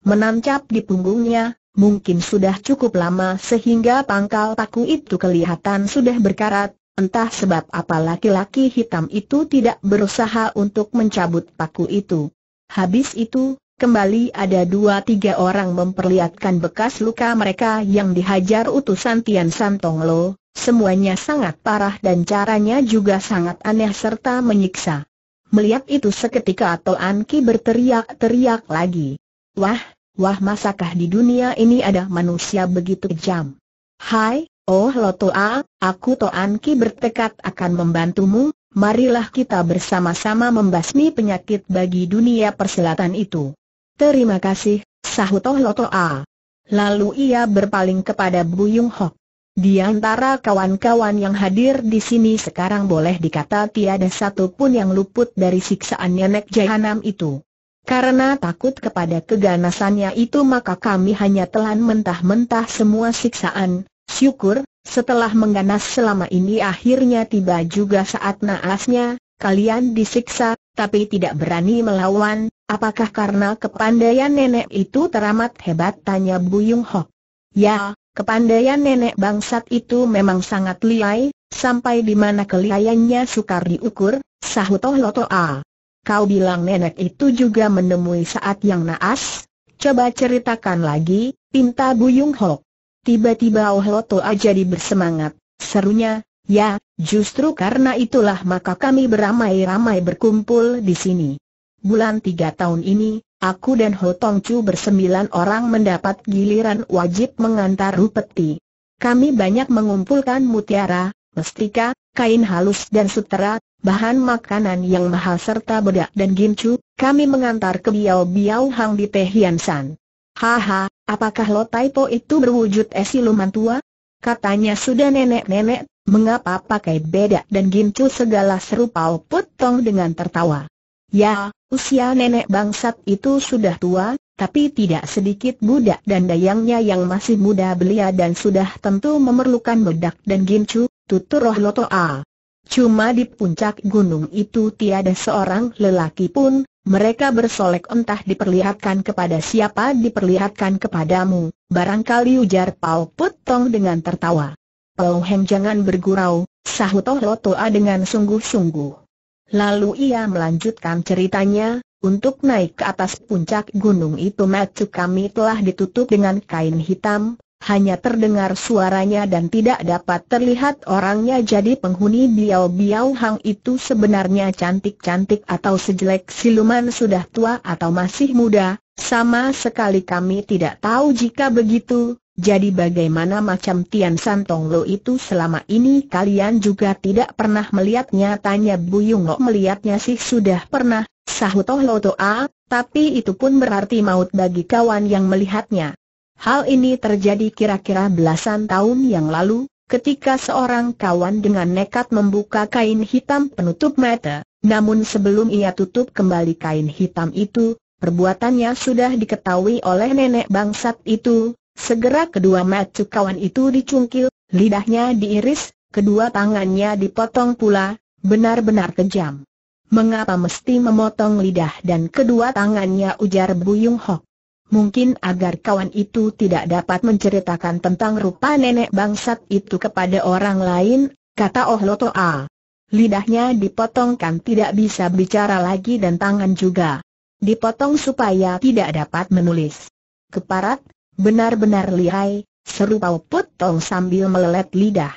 menancap di punggungnya, mungkin sudah cukup lama sehingga pangkal paku itu kelihatan sudah berkarat, entah sebab apa laki-laki hitam itu tidak berusaha untuk mencabut paku itu. Habis itu, Kembali ada dua tiga orang memperlihatkan bekas luka mereka yang dihajar utusan Tian San Tong Lo, semuanya sangat parah dan caranya juga sangat aneh serta menyiksa. Melihat itu seketika Toan Ki berteriak-teriak lagi. Wah, Wah masakah di dunia ini ada manusia begitu kejam? Hai, oh Loto A, aku Toan Ki bertekad akan membantumu, marilah kita bersama-sama membasmi penyakit bagi dunia perselatan itu. Terima kasih, sahut Oh Loto A. Lalu ia berpaling kepada Buyung Hok. Di antara kawan-kawan yang hadir di sini sekarang boleh dikata tiada satu pun yang luput dari siksaan nenek Jahanam itu. Karena takut kepada keganasannya itu maka kami hanya telan mentah-mentah semua siksaan, syukur, setelah mengganas selama ini akhirnya tiba juga saat naasnya, kalian disiksa, tapi tidak berani melawan, apakah karena kepandaian nenek itu teramat hebat tanya Bu Buyung Ho. Ya, kepandaian nenek bangsat itu memang sangat liai, sampai di mana sukar diukur, sahut Oh Loto A. Kau bilang nenek itu juga menemui saat yang naas? Coba ceritakan lagi, pinta Buyung Ho. Tiba-tiba Oh Toa jadi bersemangat, serunya, ya, justru karena itulah maka kami beramai-ramai berkumpul di sini. Bulan tiga tahun ini, aku dan Ho Tong Chu bersembilan orang mendapat giliran wajib mengantar rupeti. Kami banyak mengumpulkan mutiara, mestika, kain halus dan sutera, bahan makanan yang mahal serta bedak dan gincu, kami mengantar ke Biao Biao Hang di Tehian San. Haha, apakah Lo itu berwujud esiluman tua? Katanya sudah nenek-nenek, mengapa pakai bedak dan gincu segala serupa Oput Tong dengan tertawa. Ya, usia nenek bangsat itu sudah tua, tapi tidak sedikit budak dan dayangnya yang masih muda belia dan sudah tentu memerlukan bedak dan gincu, tuturoh loto lotoa. Cuma di puncak gunung itu tiada seorang lelaki pun, mereka bersolek entah diperlihatkan kepada siapa diperlihatkan kepadamu, barangkali ujar Pau Putong dengan tertawa. Pau Heng jangan bergurau, sahut roh lotoa dengan sungguh-sungguh. Lalu ia melanjutkan ceritanya, untuk naik ke atas puncak gunung itu matu kami telah ditutup dengan kain hitam, hanya terdengar suaranya dan tidak dapat terlihat orangnya jadi penghuni biau-biau hang itu sebenarnya cantik-cantik atau sejelek siluman sudah tua atau masih muda, sama sekali kami tidak tahu jika begitu, jadi bagaimana macam Tian Tong Lo itu selama ini kalian juga tidak pernah melihatnya tanya Buyung Lo melihatnya sih sudah pernah, sahut Oh Lo Toa, tapi itu pun berarti maut bagi kawan yang melihatnya. Hal ini terjadi kira-kira belasan tahun yang lalu, ketika seorang kawan dengan nekat membuka kain hitam penutup mata, namun sebelum ia tutup kembali kain hitam itu, perbuatannya sudah diketahui oleh nenek bangsat itu, segera kedua mata kawan itu dicungkil, lidahnya diiris, kedua tangannya dipotong pula, benar-benar kejam. Mengapa mesti memotong lidah dan kedua tangannya ujar Buyung Hok? mungkin agar kawan itu tidak dapat menceritakan tentang rupa nenek bangsat itu kepada orang lain, kata Oh Loto A. Lidahnya dipotongkan tidak bisa bicara lagi dan tangan juga dipotong supaya tidak dapat menulis. Keparat, benar-benar lihai, seru Pau Potong sambil melelet lidah.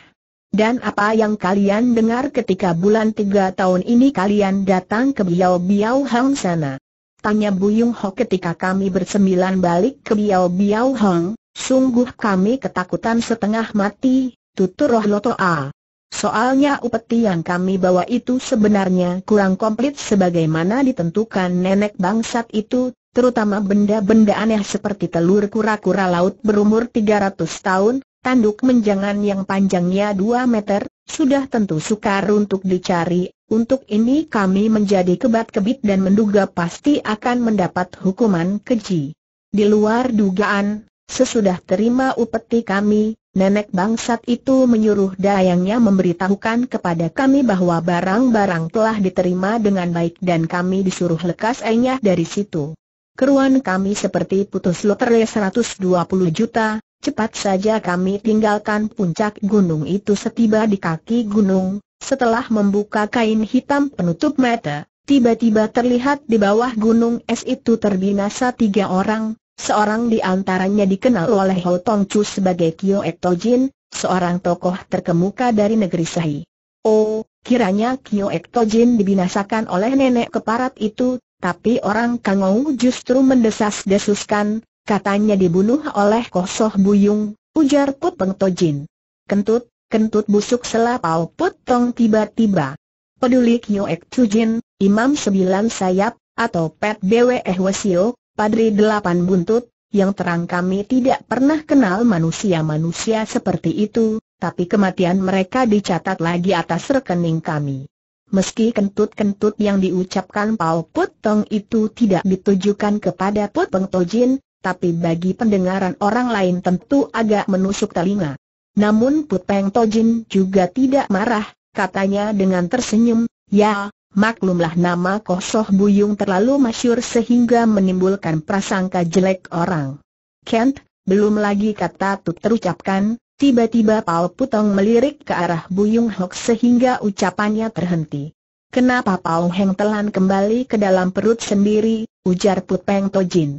Dan apa yang kalian dengar ketika bulan tiga tahun ini kalian datang ke Biau Biau Hang sana? Tanya Buyung Ho ketika kami bersembilan balik ke Biao Biao Hong, sungguh kami ketakutan setengah mati, tutur Roh Loto A. Soalnya upeti yang kami bawa itu sebenarnya kurang komplit sebagaimana ditentukan nenek bangsat itu, terutama benda-benda aneh seperti telur kura-kura laut berumur 300 tahun, tanduk menjangan yang panjangnya 2 meter, sudah tentu sukar untuk dicari untuk ini kami menjadi kebat-kebit dan menduga pasti akan mendapat hukuman keji. Di luar dugaan, sesudah terima upeti kami, nenek bangsat itu menyuruh dayangnya memberitahukan kepada kami bahwa barang-barang telah diterima dengan baik dan kami disuruh lekas enyah dari situ. Keruan kami seperti putus loterai 120 juta, cepat saja kami tinggalkan puncak gunung itu setiba di kaki gunung, setelah membuka kain hitam penutup mata, tiba-tiba terlihat di bawah gunung es itu terbinasa tiga orang, seorang di antaranya dikenal oleh Ho Tong Chu sebagai Kyo Jin, seorang tokoh terkemuka dari negeri Sai. Oh, kiranya Kyo Jin dibinasakan oleh nenek keparat itu, tapi orang Kangou justru mendesas-desuskan, katanya dibunuh oleh Kosoh Buyung, ujar Put To Jin. Kentut, kentut busuk selapau putong tiba-tiba. Peduli Kyoek Chujin, Imam Sembilan Sayap, atau Pet Bwe eh Wasio, Padri Delapan Buntut, yang terang kami tidak pernah kenal manusia-manusia seperti itu, tapi kematian mereka dicatat lagi atas rekening kami. Meski kentut-kentut yang diucapkan Pao Put itu tidak ditujukan kepada Put Peng Tojin, tapi bagi pendengaran orang lain tentu agak menusuk telinga. Namun Puteng Tojin juga tidak marah, katanya dengan tersenyum, ya, maklumlah nama Kosoh Buyung terlalu masyur sehingga menimbulkan prasangka jelek orang. Kent, belum lagi kata Tut terucapkan, tiba-tiba Paul Putong melirik ke arah Buyung Hok sehingga ucapannya terhenti. Kenapa Paul Heng telan kembali ke dalam perut sendiri, ujar Puteng Tojin.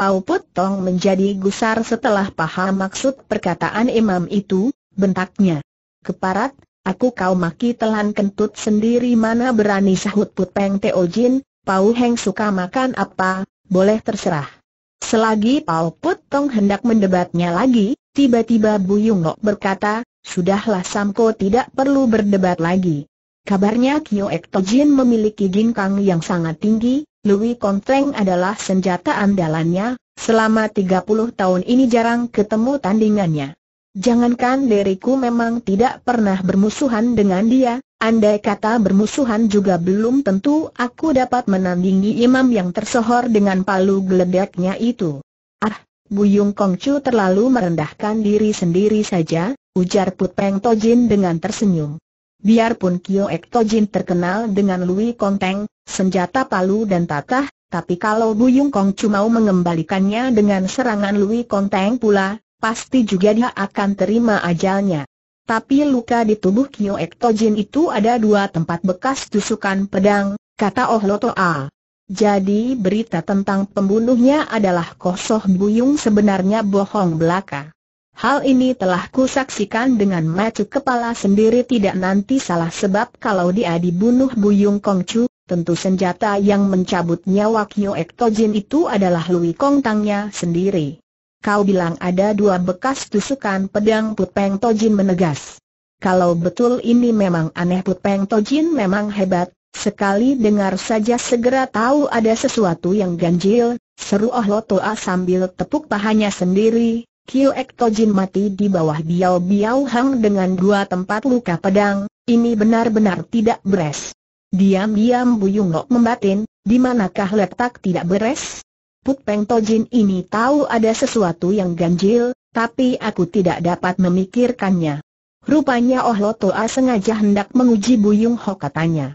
Pau Tong menjadi gusar setelah paham maksud perkataan imam itu, bentaknya. Keparat, aku kau maki telan kentut sendiri mana berani sahut Put Peng Teo Jin, Pau Heng suka makan apa, boleh terserah. Selagi Pau Tong hendak mendebatnya lagi, tiba-tiba Buyung Lok berkata, Sudahlah Samko tidak perlu berdebat lagi. Kabarnya Kyo Ek Jin memiliki ginkang yang sangat tinggi, Louis Kongteng adalah senjata andalannya, selama 30 tahun ini jarang ketemu tandingannya. Jangankan diriku memang tidak pernah bermusuhan dengan dia, andai kata bermusuhan juga belum tentu aku dapat menandingi imam yang tersohor dengan palu geledeknya itu. Ah, Buyung Kongcu terlalu merendahkan diri sendiri saja, ujar Put Tojin dengan tersenyum. Biarpun Kyo Ek Jin terkenal dengan Lui Teng, senjata palu dan tatah, tapi kalau Buyung Kong cuma mengembalikannya dengan serangan Lui Teng pula, pasti juga dia akan terima ajalnya. Tapi luka di tubuh Kyo Ek Jin itu ada dua tempat bekas tusukan pedang, kata Oh Loto A. Jadi berita tentang pembunuhnya adalah Kosoh Buyung sebenarnya bohong belaka. Hal ini telah kusaksikan dengan macu kepala sendiri tidak nanti salah sebab kalau dia dibunuh Buyung Kongcu, tentu senjata yang mencabut nyawa Kyo Jin itu adalah Lui Kong Tangnya sendiri. Kau bilang ada dua bekas tusukan pedang Putpeng Tojin menegas. Kalau betul ini memang aneh Putpeng Tojin memang hebat, sekali dengar saja segera tahu ada sesuatu yang ganjil, seru Oh Toa sambil tepuk pahanya sendiri, Kyo Ek Tojin mati di bawah Biao Biao Hang dengan dua tempat luka pedang, ini benar-benar tidak beres. Diam-diam Yung Lok membatin, di manakah letak tidak beres? Put Peng Tojin ini tahu ada sesuatu yang ganjil, tapi aku tidak dapat memikirkannya. Rupanya Oh Toa sengaja hendak menguji Yung Ho katanya.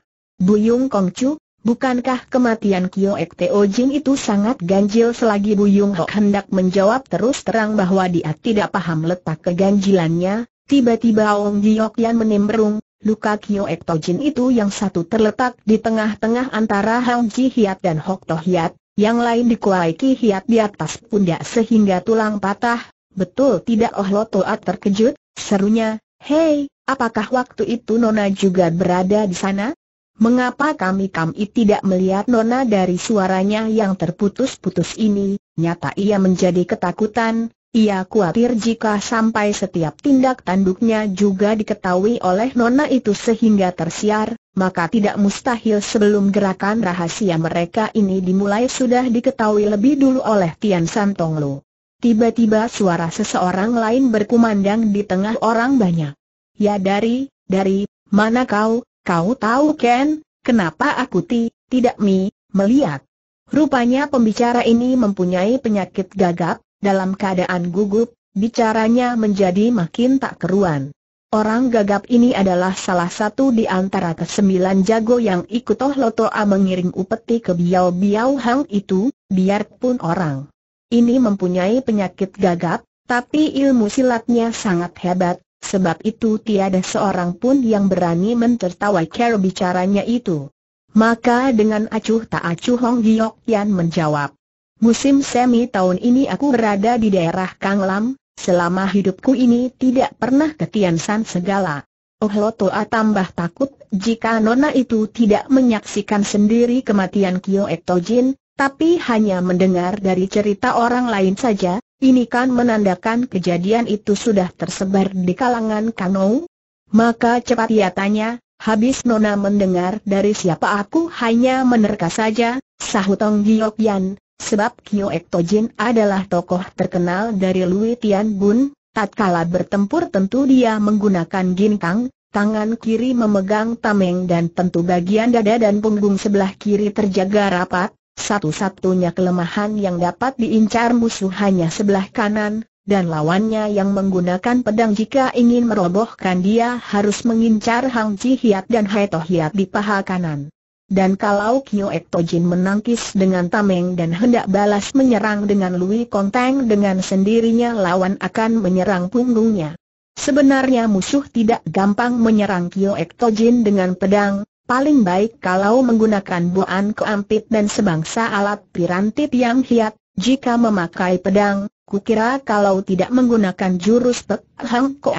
Kong Chu, Bukankah kematian Ek Teo Jin itu sangat ganjil selagi Bu Buyung Ho hendak menjawab terus terang bahwa dia tidak paham letak keganjilannya, tiba-tiba Ong Giok Yan menimbrung, luka Ek Teo Jin itu yang satu terletak di tengah-tengah antara Hong Ji Hiat dan Hok Toh Hiat, yang lain dikuai Ki Hiat di atas pundak sehingga tulang patah, betul tidak Oh Lo Toa terkejut, serunya, hei, apakah waktu itu Nona juga berada di sana? Mengapa kami-kami tidak melihat nona dari suaranya yang terputus-putus ini? Nyata ia menjadi ketakutan, ia khawatir jika sampai setiap tindak tanduknya juga diketahui oleh nona itu sehingga tersiar, maka tidak mustahil sebelum gerakan rahasia mereka ini dimulai sudah diketahui lebih dulu oleh Tian Tong Lu. Tiba-tiba suara seseorang lain berkumandang di tengah orang banyak. Ya dari, dari, mana kau, Kau tahu Ken, kenapa aku ti, tidak mi, melihat? Rupanya pembicara ini mempunyai penyakit gagap, dalam keadaan gugup, bicaranya menjadi makin tak keruan. Orang gagap ini adalah salah satu di antara kesembilan jago yang ikut Toh A mengiring upeti ke Biau Biau Hang itu, biarpun orang ini mempunyai penyakit gagap, tapi ilmu silatnya sangat hebat, sebab itu tiada seorang pun yang berani mentertawai cara bicaranya itu. Maka dengan acuh tak acuh Hong Giok Yan menjawab, Musim semi tahun ini aku berada di daerah Kang Lam, selama hidupku ini tidak pernah ke Tian San segala. Oh Lo Toa ah, tambah takut jika Nona itu tidak menyaksikan sendiri kematian Kyo Ek Jin, tapi hanya mendengar dari cerita orang lain saja, ini kan menandakan kejadian itu sudah tersebar di kalangan Kano. Maka cepat ia tanya, habis Nona mendengar dari siapa aku hanya menerka saja, sahut Ong Giokyan, sebab Kyo Ek adalah tokoh terkenal dari Lui Tian Bun, tatkala bertempur tentu dia menggunakan ginkang, tangan kiri memegang tameng dan tentu bagian dada dan punggung sebelah kiri terjaga rapat, satu-satunya kelemahan yang dapat diincar musuh hanya sebelah kanan, dan lawannya yang menggunakan pedang jika ingin merobohkan dia harus mengincar Hang Ji Hiat dan Hai Toh Hiat di paha kanan. Dan kalau Kyo Ek Jin menangkis dengan tameng dan hendak balas menyerang dengan Lui Konteng dengan sendirinya lawan akan menyerang punggungnya. Sebenarnya musuh tidak gampang menyerang Kyo Ek Jin dengan pedang, Paling baik kalau menggunakan buan keampit dan sebangsa alat pirantit yang hiat, jika memakai pedang, kukira kalau tidak menggunakan jurus Pek Hang Ko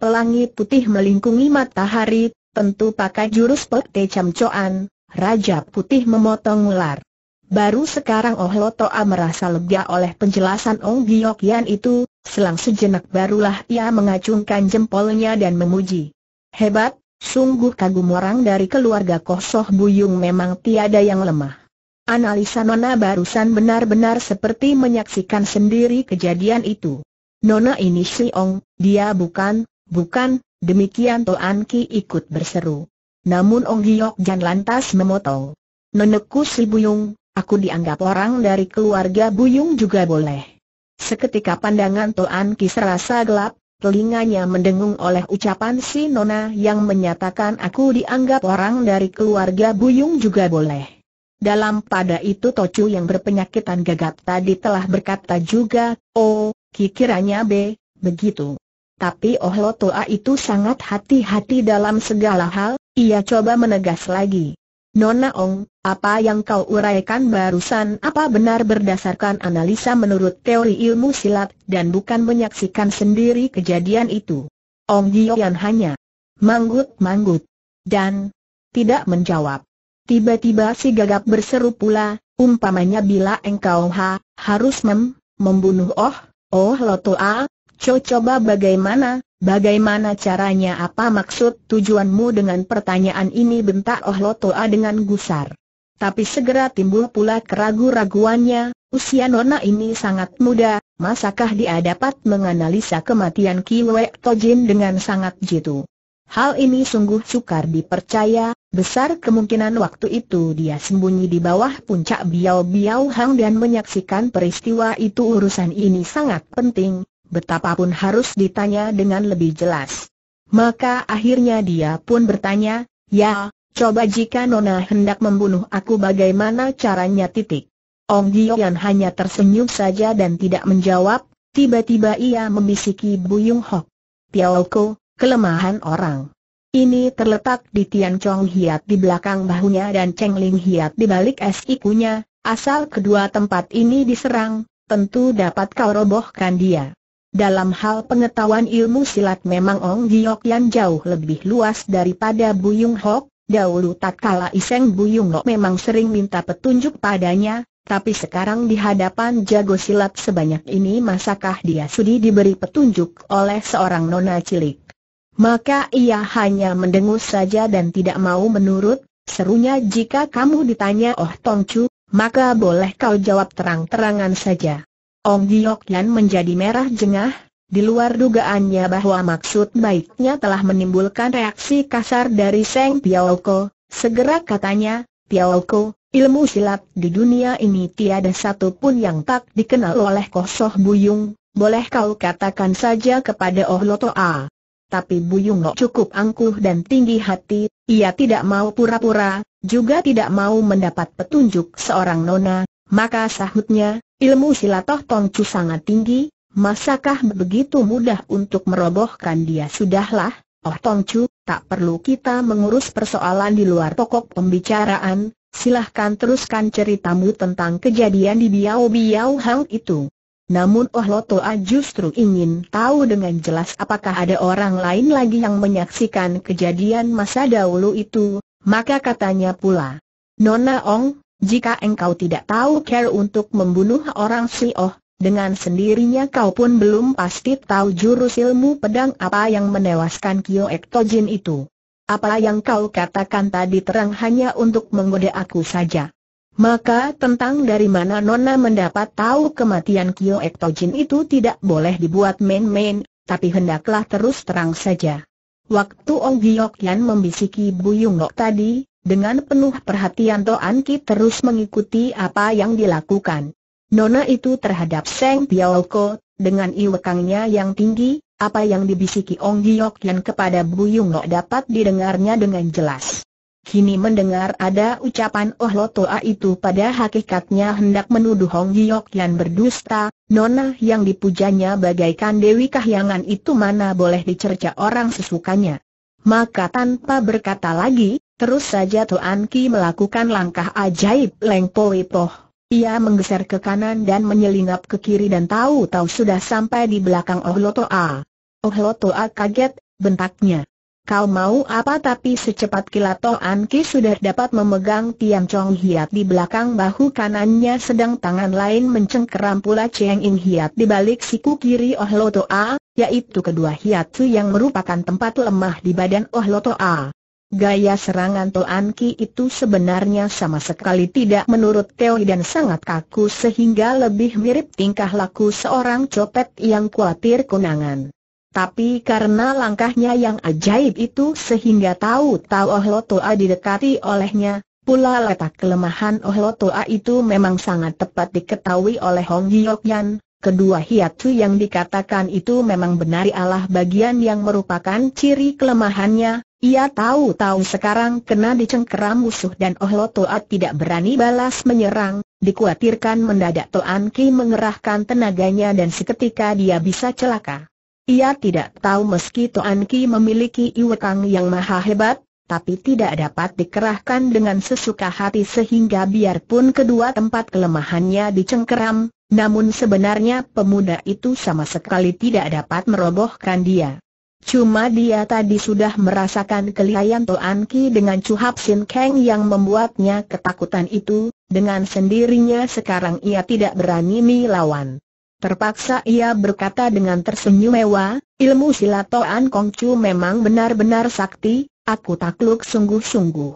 pelangi putih melingkungi matahari, tentu pakai jurus Pek Camcoan, Raja Putih memotong ular. Baru sekarang Oh Lotoa merasa lega oleh penjelasan Ong Giok Yan itu, selang sejenak barulah ia mengacungkan jempolnya dan memuji. Hebat, Sungguh kagum orang dari keluarga Koh Soh Buyung memang tiada yang lemah. Analisa Nona barusan benar-benar seperti menyaksikan sendiri kejadian itu. Nona ini si Ong, dia bukan, bukan, demikian Toan Ki ikut berseru. Namun Ong Giok Jan lantas memotong. Nenekku si Buyung, aku dianggap orang dari keluarga Buyung juga boleh. Seketika pandangan Toan Ki serasa gelap, telinganya mendengung oleh ucapan si Nona yang menyatakan aku dianggap orang dari keluarga Buyung juga boleh. Dalam pada itu Tocu yang berpenyakitan gagap tadi telah berkata juga, oh, kikirannya B, begitu. Tapi Oh Toa itu sangat hati-hati dalam segala hal, ia coba menegas lagi. Nona Ong, apa yang kau uraikan barusan apa benar berdasarkan analisa menurut teori ilmu silat dan bukan menyaksikan sendiri kejadian itu? Ong yang hanya manggut-manggut dan tidak menjawab. Tiba-tiba si gagap berseru pula, umpamanya bila engkau ha, harus mem, membunuh oh, oh loto a, Co coba bagaimana, bagaimana caranya apa maksud tujuanmu dengan pertanyaan ini bentak Oh Lo Toa dengan gusar. Tapi segera timbul pula keragu-raguannya, usia Nona ini sangat muda, masakah dia dapat menganalisa kematian Kiwek Tojin dengan sangat jitu. Hal ini sungguh sukar dipercaya, besar kemungkinan waktu itu dia sembunyi di bawah puncak Biao Biao Hang dan menyaksikan peristiwa itu urusan ini sangat penting, betapapun harus ditanya dengan lebih jelas. Maka akhirnya dia pun bertanya, ya, coba jika Nona hendak membunuh aku bagaimana caranya titik. Ong yang hanya tersenyum saja dan tidak menjawab, tiba-tiba ia membisiki Bu Buyung Hok. Ko, kelemahan orang. Ini terletak di Tian Chong Hiat di belakang bahunya dan Cheng Ling Hiat di balik es ikunya, asal kedua tempat ini diserang, tentu dapat kau robohkan dia. Dalam hal pengetahuan ilmu silat memang Ong Giok Yan jauh lebih luas daripada Buyung Hok, dahulu tak kala Iseng Buyung Hok memang sering minta petunjuk padanya, tapi sekarang di hadapan jago silat sebanyak ini masakah dia sudi diberi petunjuk oleh seorang nona cilik? Maka ia hanya mendengus saja dan tidak mau menurut, serunya jika kamu ditanya Oh Tong Chu, maka boleh kau jawab terang-terangan saja. Ong Giok Yan menjadi merah jengah, di luar dugaannya bahwa maksud baiknya telah menimbulkan reaksi kasar dari Seng Piaoko, segera katanya, Piaoko, ilmu silat di dunia ini tiada satu pun yang tak dikenal oleh Kosoh Buyung, boleh kau katakan saja kepada Oh A. Tapi Buyung lo cukup angkuh dan tinggi hati, ia tidak mau pura-pura, juga tidak mau mendapat petunjuk seorang nona, maka sahutnya, ilmu silatoh Tongcu sangat tinggi, masakah begitu mudah untuk merobohkan dia sudahlah, oh Tongcu, tak perlu kita mengurus persoalan di luar pokok pembicaraan, silahkan teruskan ceritamu tentang kejadian di Biao Biau Hang itu. Namun Oh Lotoa justru ingin tahu dengan jelas apakah ada orang lain lagi yang menyaksikan kejadian masa dahulu itu, maka katanya pula. Nona Ong, jika engkau tidak tahu care untuk membunuh orang oh, dengan sendirinya kau pun belum pasti tahu jurus ilmu pedang apa yang menewaskan Kyo Ektojin itu. Apa yang kau katakan tadi terang hanya untuk menggoda aku saja. Maka tentang dari mana Nona mendapat tahu kematian Kyo Ektojin itu tidak boleh dibuat main-main, tapi hendaklah terus terang saja. Waktu Ong Giok Yan membisiki Yung Nok tadi, dengan penuh perhatian Toan Ki terus mengikuti apa yang dilakukan. Nona itu terhadap Seng Piaoko, dengan iwekangnya yang tinggi, apa yang dibisiki Ong Giok Yan kepada Buyung Lo dapat didengarnya dengan jelas. Kini mendengar ada ucapan Oh Lo Toa itu pada hakikatnya hendak menuduh Ong Giok Yan berdusta, nona yang dipujanya bagaikan Dewi Kahyangan itu mana boleh dicerca orang sesukanya. Maka tanpa berkata lagi, Terus saja Tuan Ki melakukan langkah ajaib Leng Po Poh. Ia menggeser ke kanan dan menyelinap ke kiri dan tahu-tahu sudah sampai di belakang Oh Ohlotoa Oh A kaget, bentaknya. Kau mau apa tapi secepat kilat Toan Ki sudah dapat memegang Tiam Chong Hiat di belakang bahu kanannya sedang tangan lain mencengkeram pula Cheng Ing Hiat di balik siku kiri Oh A, yaitu kedua hiatsu yang merupakan tempat lemah di badan Oh A. Gaya serangan Toan Ki itu sebenarnya sama sekali tidak menurut teori dan sangat kaku sehingga lebih mirip tingkah laku seorang copet yang khawatir kunangan. Tapi karena langkahnya yang ajaib itu sehingga tahu-tahu Oh Toa didekati olehnya, pula letak kelemahan Oh Toa itu memang sangat tepat diketahui oleh Hong Yan. Kedua hiatu yang dikatakan itu memang benar Allah bagian yang merupakan ciri kelemahannya, ia tahu-tahu sekarang kena dicengkeram musuh dan Oh Lo Toat tidak berani balas menyerang, dikhawatirkan mendadak Toan Ki mengerahkan tenaganya dan seketika dia bisa celaka. Ia tidak tahu meski Toan Ki memiliki Iwekang yang maha hebat, tapi tidak dapat dikerahkan dengan sesuka hati sehingga biarpun kedua tempat kelemahannya dicengkeram, namun sebenarnya pemuda itu sama sekali tidak dapat merobohkan dia. Cuma dia tadi sudah merasakan kelihayan Toan Ki dengan Chu Hap Sin Kang yang membuatnya ketakutan itu, dengan sendirinya sekarang ia tidak berani melawan. Terpaksa ia berkata dengan tersenyum mewah, ilmu silat Toan Kong Chu memang benar-benar sakti, aku takluk sungguh-sungguh.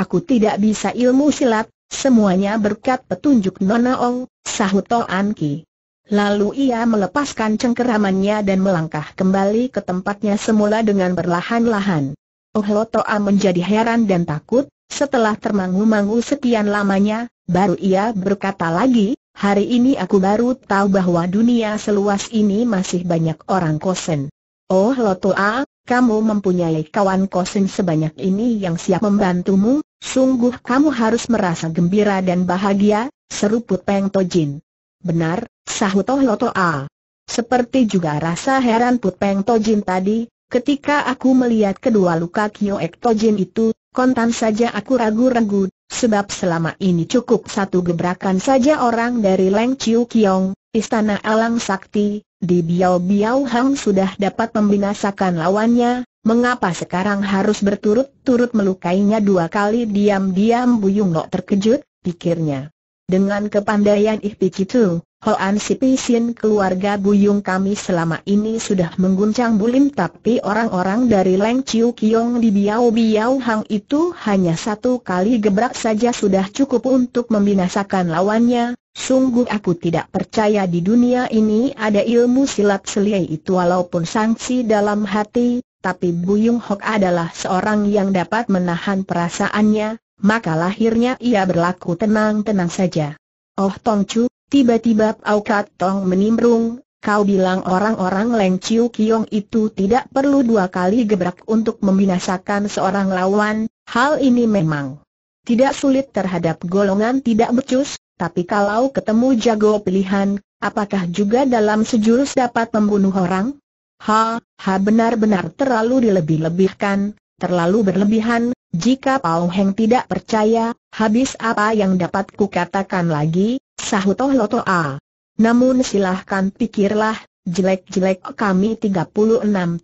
Aku tidak bisa ilmu silat, semuanya berkat petunjuk Nona Ong, sahut Toan Ki. Lalu ia melepaskan cengkeramannya dan melangkah kembali ke tempatnya semula dengan berlahan-lahan. Oh Lotoa menjadi heran dan takut, setelah termangu-mangu sekian lamanya, baru ia berkata lagi, hari ini aku baru tahu bahwa dunia seluas ini masih banyak orang kosen. Oh Lotoa, kamu mempunyai kawan kosen sebanyak ini yang siap membantumu, sungguh kamu harus merasa gembira dan bahagia, Seruput Peng Tojin. Benar, sahut Toh Loto A. Seperti juga rasa heran Put Peng Tojin tadi, ketika aku melihat kedua luka Kioek Tojin itu, kontan saja aku ragu-ragu, sebab selama ini cukup satu gebrakan saja orang dari Leng Chiu Kiong, Istana Alang Sakti, di Biao Biao Hang sudah dapat membinasakan lawannya, mengapa sekarang harus berturut-turut melukainya dua kali diam-diam Buyung Lo terkejut, pikirnya. Dengan kepandaian Ihpi itu, Hoan Sipisin keluarga Buyung kami selama ini sudah mengguncang bulim tapi orang-orang dari Leng Chiu Kiong di Biao Biao Hang itu hanya satu kali gebrak saja sudah cukup untuk membinasakan lawannya, Sungguh aku tidak percaya di dunia ini ada ilmu silat seliai itu walaupun sangsi dalam hati, tapi Buyung Hok adalah seorang yang dapat menahan perasaannya, maka lahirnya ia berlaku tenang-tenang saja. Oh Tong Chu, tiba-tiba Pau Kat Tong menimbrung, kau bilang orang-orang Leng Chiu Kiong itu tidak perlu dua kali gebrak untuk membinasakan seorang lawan, hal ini memang tidak sulit terhadap golongan tidak becus, tapi kalau ketemu jago pilihan, apakah juga dalam sejurus dapat membunuh orang? Ha, ha benar-benar terlalu dilebih-lebihkan, terlalu berlebihan, jika Pao Heng tidak percaya, habis apa yang dapat kukatakan lagi, sahut Oh Loto A. Namun silahkan pikirlah, jelek-jelek kami 36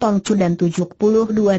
tongcu dan 72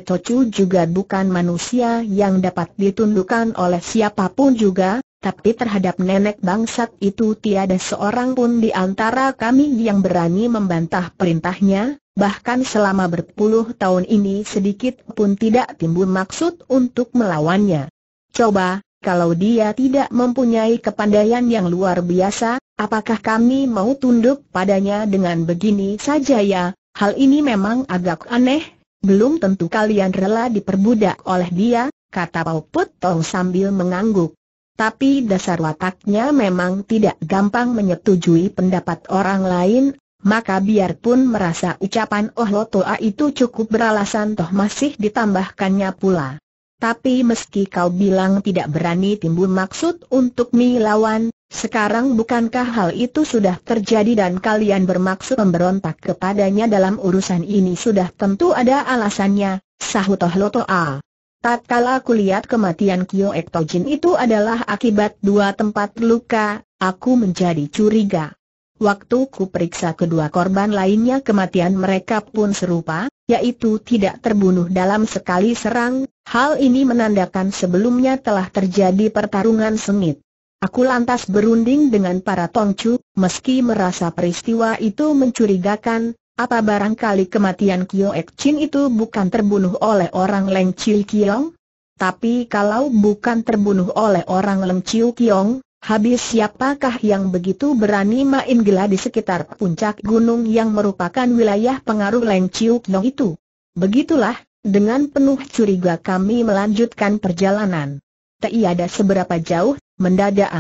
tocu juga bukan manusia yang dapat ditundukkan oleh siapapun juga, tapi terhadap nenek bangsat itu tiada seorang pun di antara kami yang berani membantah perintahnya, bahkan selama berpuluh tahun ini sedikit pun tidak timbul maksud untuk melawannya. Coba, kalau dia tidak mempunyai kepandaian yang luar biasa, apakah kami mau tunduk padanya dengan begini saja ya? Hal ini memang agak aneh, belum tentu kalian rela diperbudak oleh dia, kata Pau Put Tong sambil mengangguk. Tapi dasar wataknya memang tidak gampang menyetujui pendapat orang lain, maka biarpun merasa ucapan Oh Lotoa itu cukup beralasan toh masih ditambahkannya pula. Tapi meski kau bilang tidak berani timbul maksud untuk melawan, sekarang bukankah hal itu sudah terjadi dan kalian bermaksud memberontak kepadanya dalam urusan ini sudah tentu ada alasannya, sahut Oh Lotoa. Tatkala aku lihat kematian Kyo Ektojin itu adalah akibat dua tempat luka, aku menjadi curiga. Waktu ku periksa kedua korban lainnya kematian mereka pun serupa, yaitu tidak terbunuh dalam sekali serang, hal ini menandakan sebelumnya telah terjadi pertarungan sengit. Aku lantas berunding dengan para tongcu, meski merasa peristiwa itu mencurigakan, apa barangkali kematian Kyo Ek Chin itu bukan terbunuh oleh orang Leng Chiu Kiong? Tapi kalau bukan terbunuh oleh orang Leng Chiu Kiong, Habis siapakah yang begitu berani main gila di sekitar puncak gunung yang merupakan wilayah pengaruh Leng Chiuk itu? Begitulah, dengan penuh curiga kami melanjutkan perjalanan. Tak ada seberapa jauh, mendadak.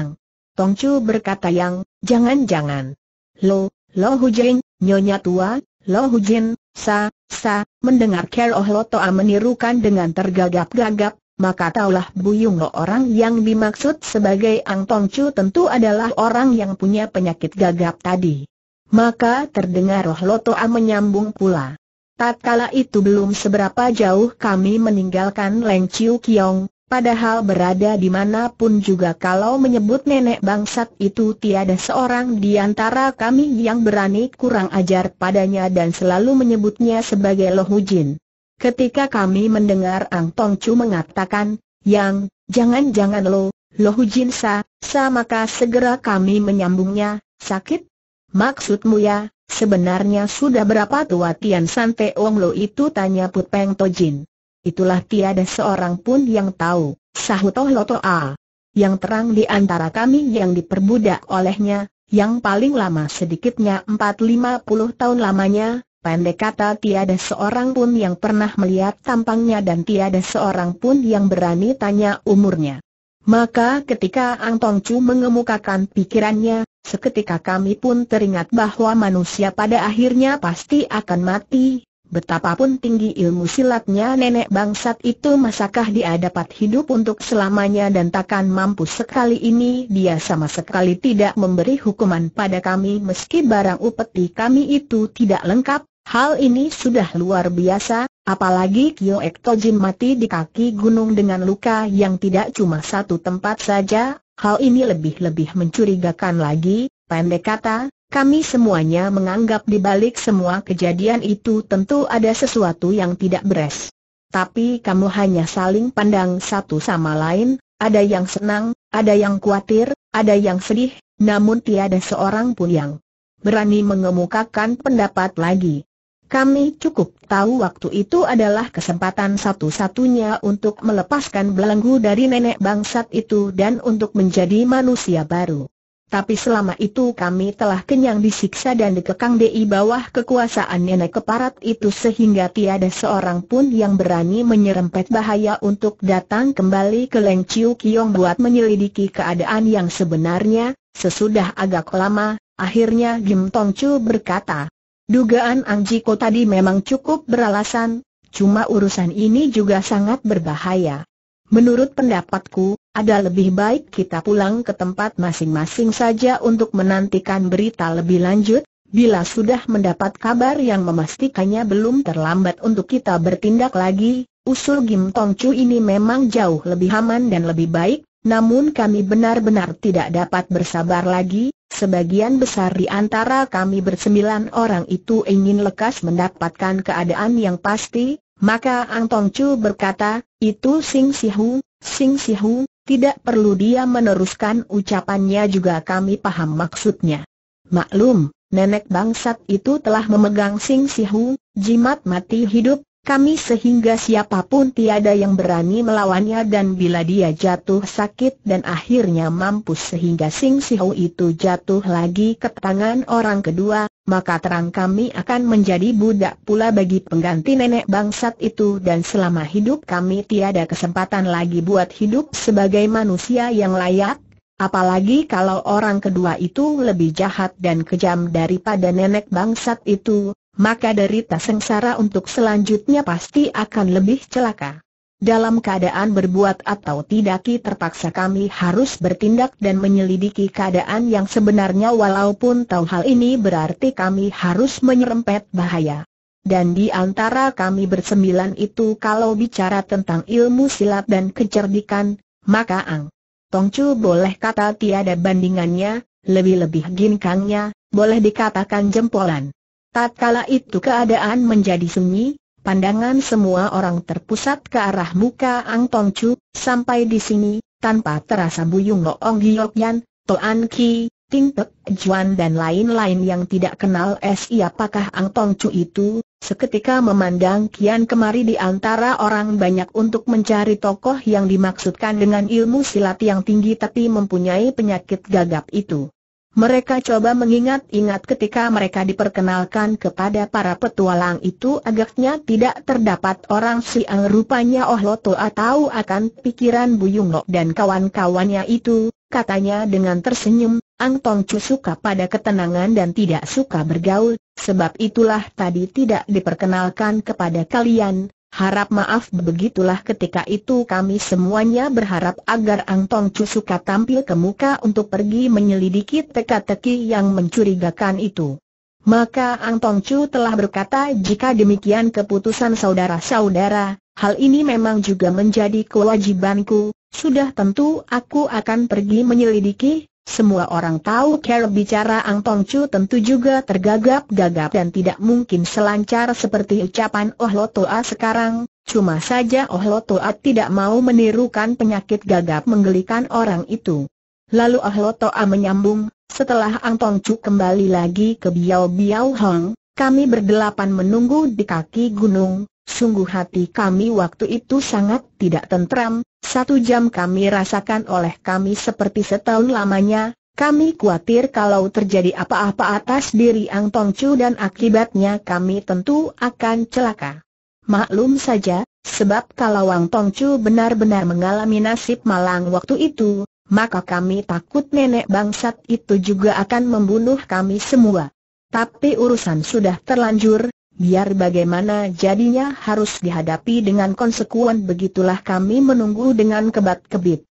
Tongcu berkata yang, jangan-jangan. Lo, Lo Hu Jin, nyonya tua, Lo Hu Jin, sa, sa, mendengar Kero Oh Lo Toa menirukan dengan tergagap-gagap, maka taulah Buyung Lo orang yang dimaksud sebagai Ang Tong Chu tentu adalah orang yang punya penyakit gagap tadi. Maka terdengar roh Lotoa menyambung pula. Tak kala itu belum seberapa jauh kami meninggalkan Leng Chiu Kiong, padahal berada di mana pun juga kalau menyebut nenek bangsat itu tiada seorang di antara kami yang berani kurang ajar padanya dan selalu menyebutnya sebagai lo Jin. Ketika kami mendengar Ang Tong Chu mengatakan, yang, jangan-jangan lo, lo hujin sa maka segera kami menyambungnya, sakit? Maksudmu ya, sebenarnya sudah berapa tua Tian San Teong lo itu tanya Put Peng Tojin. Itulah tiada seorang pun yang tahu, sahut Lo Toa. A. Yang terang di antara kami yang diperbudak olehnya, yang paling lama sedikitnya empat lima puluh tahun lamanya, Pendek kata tiada seorang pun yang pernah melihat tampangnya dan tiada seorang pun yang berani tanya umurnya. Maka ketika Ang Tong Chu mengemukakan pikirannya, seketika kami pun teringat bahwa manusia pada akhirnya pasti akan mati. Betapapun tinggi ilmu silatnya nenek bangsat itu masakah dia dapat hidup untuk selamanya dan takkan mampu sekali ini dia sama sekali tidak memberi hukuman pada kami meski barang upeti kami itu tidak lengkap, Hal ini sudah luar biasa, apalagi Kyo Ektojin mati di kaki gunung dengan luka yang tidak cuma satu tempat saja, hal ini lebih-lebih mencurigakan lagi, pendek kata, kami semuanya menganggap di balik semua kejadian itu tentu ada sesuatu yang tidak beres. Tapi kamu hanya saling pandang satu sama lain, ada yang senang, ada yang khawatir, ada yang sedih, namun tiada seorang pun yang berani mengemukakan pendapat lagi. Kami cukup tahu waktu itu adalah kesempatan satu-satunya untuk melepaskan belenggu dari nenek bangsat itu dan untuk menjadi manusia baru. Tapi selama itu kami telah kenyang disiksa dan dikekang di bawah kekuasaan nenek keparat itu sehingga tiada seorang pun yang berani menyerempet bahaya untuk datang kembali ke Leng Chiu Kiong buat menyelidiki keadaan yang sebenarnya, sesudah agak lama, akhirnya Gim Tong Chu berkata, Dugaan Angjiko tadi memang cukup beralasan, cuma urusan ini juga sangat berbahaya. Menurut pendapatku, ada lebih baik kita pulang ke tempat masing-masing saja untuk menantikan berita lebih lanjut, bila sudah mendapat kabar yang memastikannya belum terlambat untuk kita bertindak lagi, usul Gim Tong Chu ini memang jauh lebih aman dan lebih baik, namun kami benar-benar tidak dapat bersabar lagi, Sebagian besar di antara kami bersembilan orang itu ingin lekas mendapatkan keadaan yang pasti, maka Ang Tong Chu berkata, itu Sing Sihu, Sing Sihu, tidak perlu dia meneruskan ucapannya juga kami paham maksudnya. Maklum, nenek bangsat itu telah memegang Sing Sihu, jimat mati hidup, kami sehingga siapapun tiada yang berani melawannya dan bila dia jatuh sakit dan akhirnya mampus sehingga Sing Siho itu jatuh lagi ke tangan orang kedua, maka terang kami akan menjadi budak pula bagi pengganti nenek bangsat itu dan selama hidup kami tiada kesempatan lagi buat hidup sebagai manusia yang layak, Apalagi kalau orang kedua itu lebih jahat dan kejam daripada nenek bangsat itu, maka derita sengsara untuk selanjutnya pasti akan lebih celaka. Dalam keadaan berbuat atau tidak terpaksa kami harus bertindak dan menyelidiki keadaan yang sebenarnya walaupun tahu hal ini berarti kami harus menyerempet bahaya. Dan di antara kami bersembilan itu kalau bicara tentang ilmu silat dan kecerdikan, maka Ang Tongcu boleh kata tiada bandingannya, lebih-lebih ginkangnya, boleh dikatakan jempolan. Tatkala itu keadaan menjadi sunyi, pandangan semua orang terpusat ke arah muka Ang Tong Chu, sampai di sini, tanpa terasa Buyung Loong Giok Yan, Toan Ki, Ting Tek Juan dan lain-lain yang tidak kenal siapakah Ang Tong Chu itu, seketika memandang kian kemari di antara orang banyak untuk mencari tokoh yang dimaksudkan dengan ilmu silat yang tinggi tapi mempunyai penyakit gagap itu. Mereka coba mengingat-ingat ketika mereka diperkenalkan kepada para petualang itu agaknya tidak terdapat orang siang rupanya Oh Loto atau akan pikiran Yung Lo dan kawan-kawannya itu, katanya dengan tersenyum, Ang Tong Chu suka pada ketenangan dan tidak suka bergaul, sebab itulah tadi tidak diperkenalkan kepada kalian, Harap maaf begitulah ketika itu kami semuanya berharap agar Ang Tong Chu suka tampil ke muka untuk pergi menyelidiki teka-teki yang mencurigakan itu. Maka Ang Tong Chu telah berkata jika demikian keputusan saudara-saudara, hal ini memang juga menjadi kewajibanku, sudah tentu aku akan pergi menyelidiki, semua orang tahu cara bicara Ang Tong Chu tentu juga tergagap-gagap dan tidak mungkin selancar seperti ucapan Oh Toa sekarang, cuma saja Oh Toa tidak mau menirukan penyakit gagap menggelikan orang itu. Lalu Oh Toa menyambung, setelah Ang Tong Chu kembali lagi ke Biao Biao Hong, kami berdelapan menunggu di kaki gunung, sungguh hati kami waktu itu sangat tidak tentram, satu jam kami rasakan oleh kami seperti setahun lamanya, kami khawatir kalau terjadi apa-apa atas diri Ang Tong Chu dan akibatnya kami tentu akan celaka. Maklum saja, sebab kalau Ang Tong Chu benar-benar mengalami nasib malang waktu itu, maka kami takut nenek bangsat itu juga akan membunuh kami semua. Tapi urusan sudah terlanjur, biar bagaimana jadinya harus dihadapi dengan konsekuen begitulah kami menunggu dengan kebat-kebit.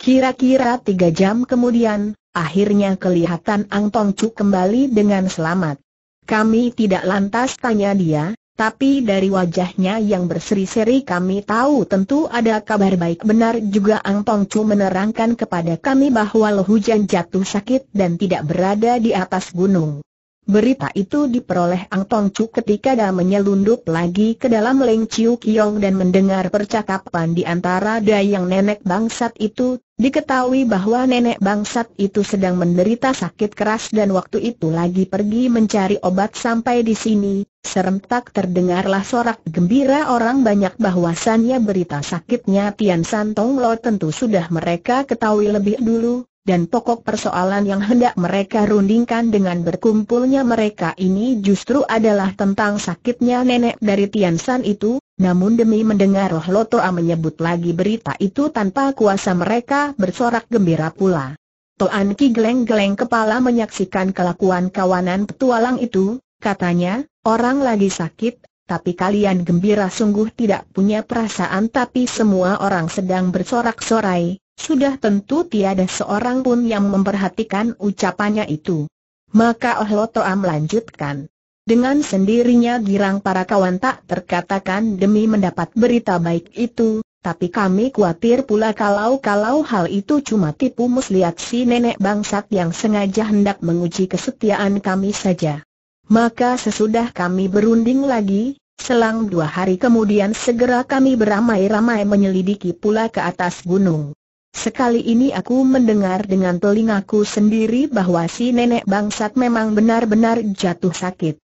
Kira-kira tiga jam kemudian, akhirnya kelihatan Ang Tong Chu kembali dengan selamat. Kami tidak lantas tanya dia, tapi dari wajahnya yang berseri-seri kami tahu tentu ada kabar baik benar juga Ang Tong Chu menerangkan kepada kami bahwa Lo Hujan jatuh sakit dan tidak berada di atas gunung. Berita itu diperoleh Ang Tong Chu ketika dia menyelundup lagi ke dalam Leng Chiu Kiong dan mendengar percakapan di antara dia yang nenek bangsat itu, diketahui bahwa nenek bangsat itu sedang menderita sakit keras dan waktu itu lagi pergi mencari obat sampai di sini, serentak terdengarlah sorak gembira orang banyak bahwasannya berita sakitnya Tian Tong Lo tentu sudah mereka ketahui lebih dulu, dan pokok persoalan yang hendak mereka rundingkan dengan berkumpulnya mereka ini justru adalah tentang sakitnya nenek dari Tiansan itu, namun demi mendengar Roh Lotoa menyebut lagi berita itu tanpa kuasa mereka bersorak gembira pula. Toan Ki geleng-geleng kepala menyaksikan kelakuan kawanan petualang itu, katanya, orang lagi sakit, tapi kalian gembira sungguh tidak punya perasaan tapi semua orang sedang bersorak-sorai, sudah tentu tiada seorang pun yang memperhatikan ucapannya itu. Maka Oh melanjutkan. Dengan sendirinya girang para kawan tak terkatakan demi mendapat berita baik itu, tapi kami khawatir pula kalau-kalau hal itu cuma tipu muslihat si nenek bangsat yang sengaja hendak menguji kesetiaan kami saja. Maka sesudah kami berunding lagi, selang dua hari kemudian segera kami beramai-ramai menyelidiki pula ke atas gunung. Sekali ini aku mendengar dengan telingaku sendiri bahwa si nenek bangsat memang benar-benar jatuh sakit.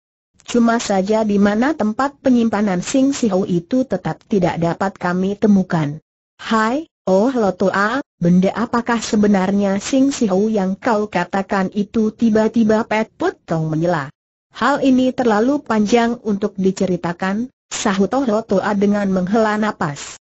Cuma saja di mana tempat penyimpanan Sing Sihou itu tetap tidak dapat kami temukan. Hai, oh Lotoa, benda apakah sebenarnya Sing Sihou yang kau katakan itu tiba-tiba Pet Put menyela. Hal ini terlalu panjang untuk diceritakan, sahut Oh Lotoa dengan menghela napas.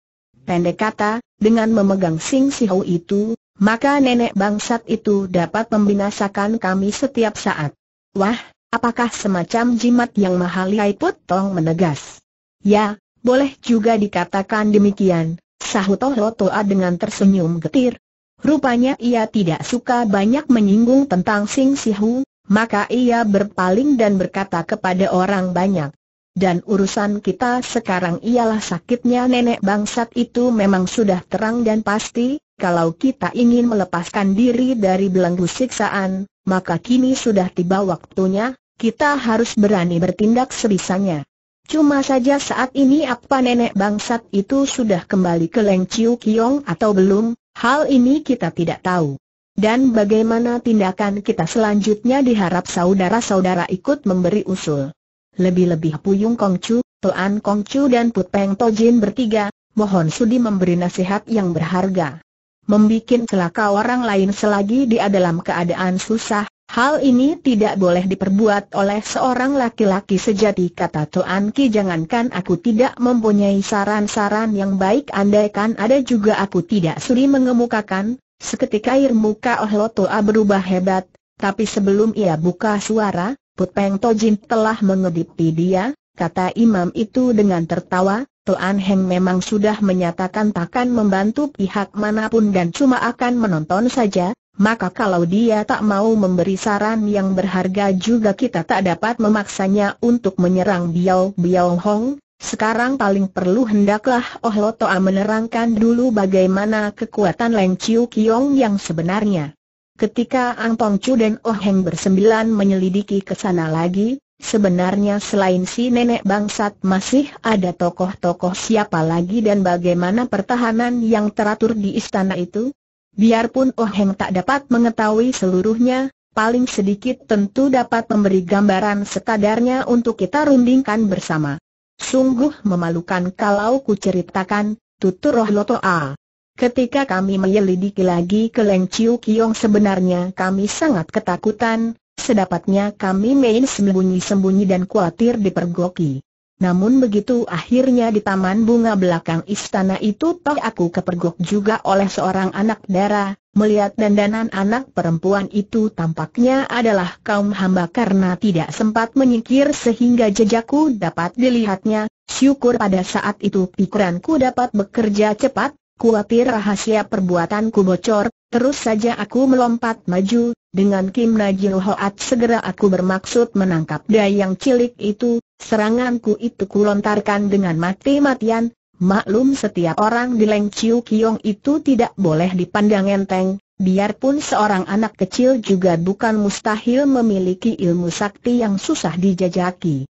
Pendek kata, dengan memegang Sing Sihou itu, maka nenek bangsat itu dapat membinasakan kami setiap saat. Wah, apakah semacam jimat yang mahal mahaliai Tong menegas? Ya, boleh juga dikatakan demikian, sahut Toa dengan tersenyum getir. Rupanya ia tidak suka banyak menyinggung tentang Sing Sihu, maka ia berpaling dan berkata kepada orang banyak, dan urusan kita sekarang ialah sakitnya nenek bangsat itu memang sudah terang dan pasti, kalau kita ingin melepaskan diri dari belenggu siksaan, maka kini sudah tiba waktunya, kita harus berani bertindak sebisanya. Cuma saja saat ini apa nenek bangsat itu sudah kembali ke Leng Chiu Kiong atau belum, hal ini kita tidak tahu. Dan bagaimana tindakan kita selanjutnya diharap saudara-saudara ikut memberi usul. Lebih-lebih Puyung Kongcu, Toan Kongcu dan Put Peng Tojin bertiga, mohon sudi memberi nasihat yang berharga. Membikin celaka orang lain selagi dia dalam keadaan susah, hal ini tidak boleh diperbuat oleh seorang laki-laki sejati kata Tuan Ki jangankan aku tidak mempunyai saran-saran yang baik andaikan ada juga aku tidak sudi mengemukakan, seketika air muka Oh Toa berubah hebat, tapi sebelum ia buka suara, Putpeng Tojin telah mengedipi dia, kata imam itu dengan tertawa, Tuan Heng memang sudah menyatakan takkan membantu pihak manapun dan cuma akan menonton saja, maka kalau dia tak mau memberi saran yang berharga juga kita tak dapat memaksanya untuk menyerang Biao Biao Hong. Sekarang paling perlu hendaklah Oh Lo Toa menerangkan dulu bagaimana kekuatan Leng Chiu Kiong yang sebenarnya. Ketika Ang Tong Chu dan Oh Heng bersembilan menyelidiki ke sana lagi, sebenarnya selain si nenek bangsat masih ada tokoh-tokoh siapa lagi dan bagaimana pertahanan yang teratur di istana itu? Biarpun Oh Heng tak dapat mengetahui seluruhnya, paling sedikit tentu dapat memberi gambaran sekadarnya untuk kita rundingkan bersama. Sungguh memalukan kalau ku ceritakan, tutur Roh Loto A. Ketika kami menyelidiki lagi ke Leng Chiu Kiong sebenarnya kami sangat ketakutan, sedapatnya kami main sembunyi-sembunyi dan khawatir dipergoki. Namun begitu akhirnya di taman bunga belakang istana itu toh aku kepergok juga oleh seorang anak dara, melihat dandanan anak perempuan itu tampaknya adalah kaum hamba karena tidak sempat menyingkir sehingga jejakku dapat dilihatnya, syukur pada saat itu pikiranku dapat bekerja cepat, Kuatir rahasia perbuatanku bocor, terus saja aku melompat maju, dengan Kim Najil Hoat segera aku bermaksud menangkap dayang cilik itu, seranganku itu kulontarkan dengan mati-matian, maklum setiap orang di Leng Chiu Kiong itu tidak boleh dipandang enteng, biarpun seorang anak kecil juga bukan mustahil memiliki ilmu sakti yang susah dijajaki.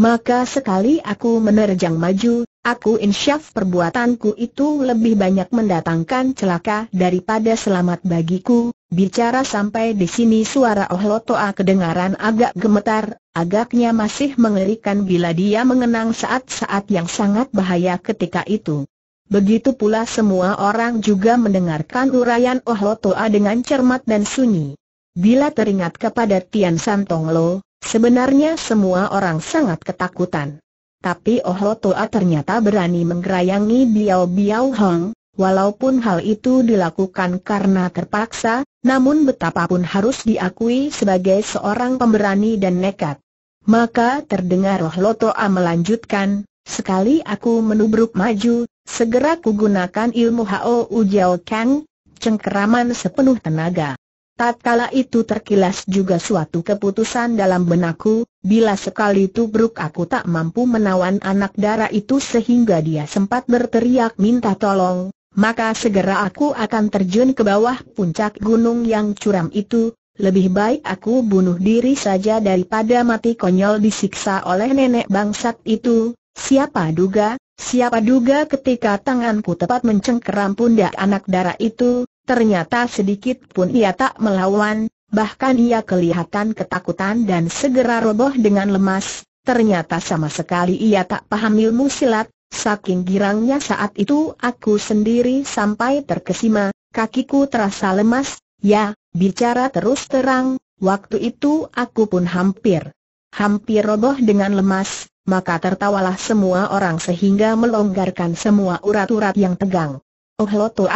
Maka sekali aku menerjang maju, aku insyaf perbuatanku itu lebih banyak mendatangkan celaka daripada selamat bagiku. Bicara sampai di sini suara Oh Lotoa kedengaran agak gemetar, agaknya masih mengerikan bila dia mengenang saat-saat yang sangat bahaya ketika itu. Begitu pula semua orang juga mendengarkan uraian Oh Lotoa dengan cermat dan sunyi. Bila teringat kepada Tian Santong Lo, Sebenarnya semua orang sangat ketakutan. Tapi Oh Lo Toa ternyata berani menggerayangi Biao Biao Hong, walaupun hal itu dilakukan karena terpaksa, namun betapapun harus diakui sebagai seorang pemberani dan nekat. Maka terdengar Oh Lo Toa melanjutkan, sekali aku menubruk maju, segera kugunakan ilmu Hao Ujiao Kang, cengkeraman sepenuh tenaga. Tatkala itu terkilas juga suatu keputusan dalam benakku, bila sekali tubruk aku tak mampu menawan anak darah itu sehingga dia sempat berteriak minta tolong, maka segera aku akan terjun ke bawah puncak gunung yang curam itu, lebih baik aku bunuh diri saja daripada mati konyol disiksa oleh nenek bangsat itu, siapa duga, siapa duga ketika tanganku tepat mencengkeram pundak anak darah itu, Ternyata sedikit pun ia tak melawan, bahkan ia kelihatan ketakutan dan segera roboh dengan lemas. Ternyata sama sekali ia tak paham ilmu silat, saking girangnya saat itu aku sendiri sampai terkesima, kakiku terasa lemas, ya, bicara terus terang, waktu itu aku pun hampir, hampir roboh dengan lemas, maka tertawalah semua orang sehingga melonggarkan semua urat-urat yang tegang. Oh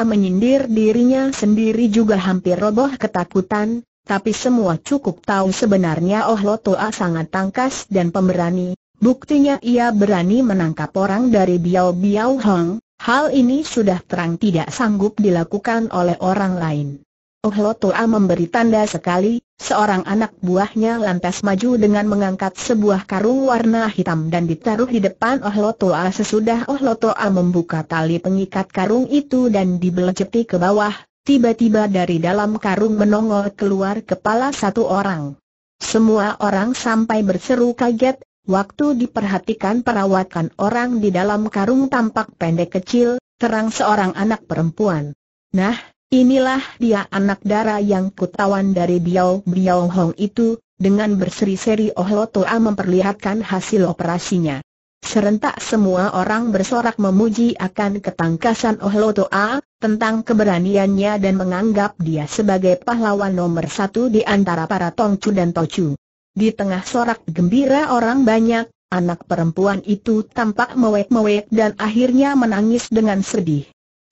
menyindir dirinya sendiri juga hampir roboh ketakutan, tapi semua cukup tahu sebenarnya Oh sangat tangkas dan pemberani, buktinya ia berani menangkap orang dari Biao Biao Hong, hal ini sudah terang tidak sanggup dilakukan oleh orang lain. Oh, lo Toa memberi tanda sekali, seorang anak buahnya lantas maju dengan mengangkat sebuah karung warna hitam dan ditaruh di depan Oh Lo Toa sesudah Oh Lo Toa membuka tali pengikat karung itu dan dibeleceti ke bawah, tiba-tiba dari dalam karung menongol keluar kepala satu orang. Semua orang sampai berseru kaget, waktu diperhatikan perawatan orang di dalam karung tampak pendek kecil, terang seorang anak perempuan. Nah, Inilah dia anak dara yang kutawan dari Biao Biao Hong itu, dengan berseri-seri Oh Toa memperlihatkan hasil operasinya. Serentak semua orang bersorak memuji akan ketangkasan Oh Toa, tentang keberaniannya dan menganggap dia sebagai pahlawan nomor satu di antara para Tongcu dan Tocu. Di tengah sorak gembira orang banyak, anak perempuan itu tampak mewek-mewek dan akhirnya menangis dengan sedih.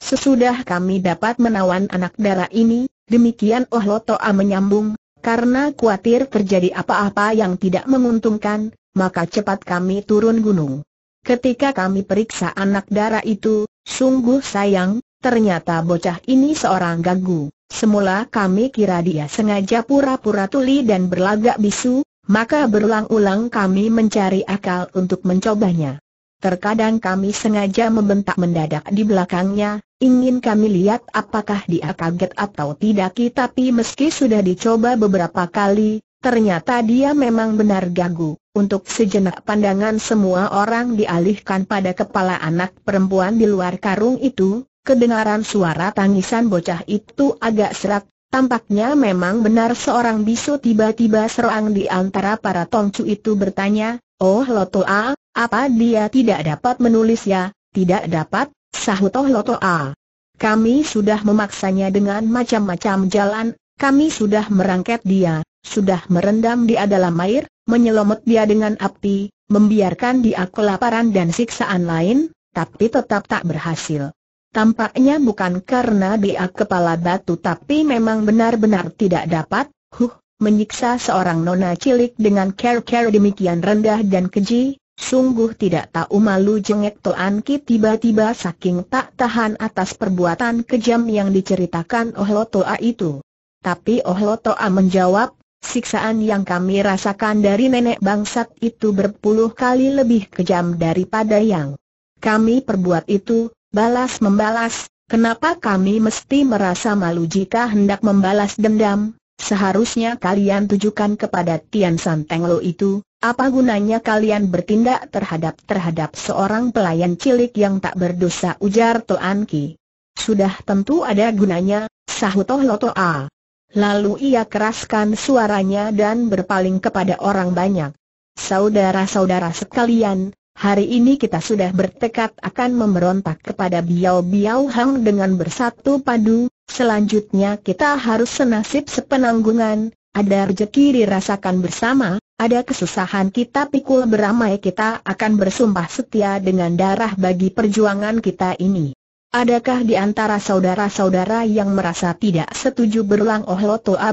Sesudah kami dapat menawan anak darah ini, demikian Oh Lotoa menyambung, karena khawatir terjadi apa-apa yang tidak menguntungkan, maka cepat kami turun gunung. Ketika kami periksa anak darah itu, sungguh sayang, ternyata bocah ini seorang ganggu. Semula kami kira dia sengaja pura-pura tuli dan berlagak bisu, maka berulang-ulang kami mencari akal untuk mencobanya. Terkadang kami sengaja membentak mendadak di belakangnya, ingin kami lihat apakah dia kaget atau tidak tapi meski sudah dicoba beberapa kali, ternyata dia memang benar gagu. Untuk sejenak pandangan semua orang dialihkan pada kepala anak perempuan di luar karung itu, kedengaran suara tangisan bocah itu agak serak, tampaknya memang benar seorang bisu tiba-tiba serang di antara para tongcu itu bertanya, Oh Lotoa, apa dia tidak dapat menulis ya? Tidak dapat, sahut Oh Loto A. Ah. Kami sudah memaksanya dengan macam-macam jalan, kami sudah merangket dia, sudah merendam dia dalam air, menyelomot dia dengan api, membiarkan dia kelaparan dan siksaan lain, tapi tetap tak berhasil. Tampaknya bukan karena dia kepala batu tapi memang benar-benar tidak dapat, huh, menyiksa seorang nona cilik dengan care-care demikian rendah dan keji, Sungguh tidak tahu malu jengek Toan Ki tiba-tiba saking tak tahan atas perbuatan kejam yang diceritakan Oh Toa itu. Tapi Oh Toa menjawab, siksaan yang kami rasakan dari nenek bangsat itu berpuluh kali lebih kejam daripada yang kami perbuat itu, balas membalas, kenapa kami mesti merasa malu jika hendak membalas dendam? Seharusnya kalian tujukan kepada Tian San Teng itu, apa gunanya kalian bertindak terhadap-terhadap seorang pelayan cilik yang tak berdosa ujar Toan Ki. Sudah tentu ada gunanya, sahut Toh Loto A. Lalu ia keraskan suaranya dan berpaling kepada orang banyak. Saudara-saudara sekalian, hari ini kita sudah bertekad akan memberontak kepada Biao Biao Hang dengan bersatu padu, Selanjutnya kita harus senasib sepenanggungan, ada rejeki dirasakan bersama, ada kesusahan kita pikul beramai kita akan bersumpah setia dengan darah bagi perjuangan kita ini. Adakah di antara saudara-saudara yang merasa tidak setuju berulang Oh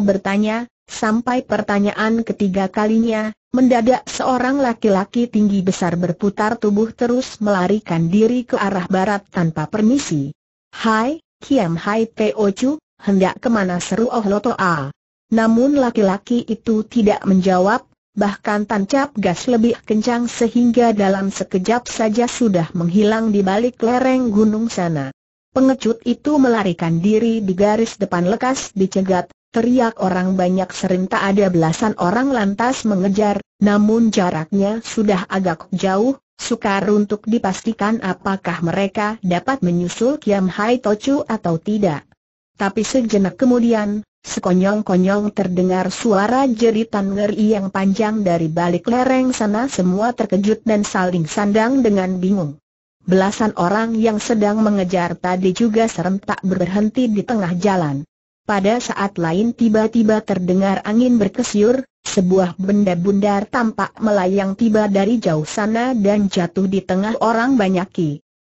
bertanya, sampai pertanyaan ketiga kalinya, mendadak seorang laki-laki tinggi besar berputar tubuh terus melarikan diri ke arah barat tanpa permisi. Hai, Kiam Hai Chu, hendak kemana seru Oh Loto A. Namun laki-laki itu tidak menjawab, bahkan tancap gas lebih kencang sehingga dalam sekejap saja sudah menghilang di balik lereng gunung sana. Pengecut itu melarikan diri di garis depan lekas dicegat, teriak orang banyak serentak ada belasan orang lantas mengejar, namun jaraknya sudah agak jauh, sukar untuk dipastikan apakah mereka dapat menyusul Kiam Hai Tochu atau tidak. Tapi sejenak kemudian, sekonyong-konyong terdengar suara jeritan ngeri yang panjang dari balik lereng sana semua terkejut dan saling sandang dengan bingung. Belasan orang yang sedang mengejar tadi juga serentak berhenti di tengah jalan. Pada saat lain tiba-tiba terdengar angin berkesiur, sebuah benda bundar tampak melayang tiba dari jauh sana dan jatuh di tengah orang banyak ki.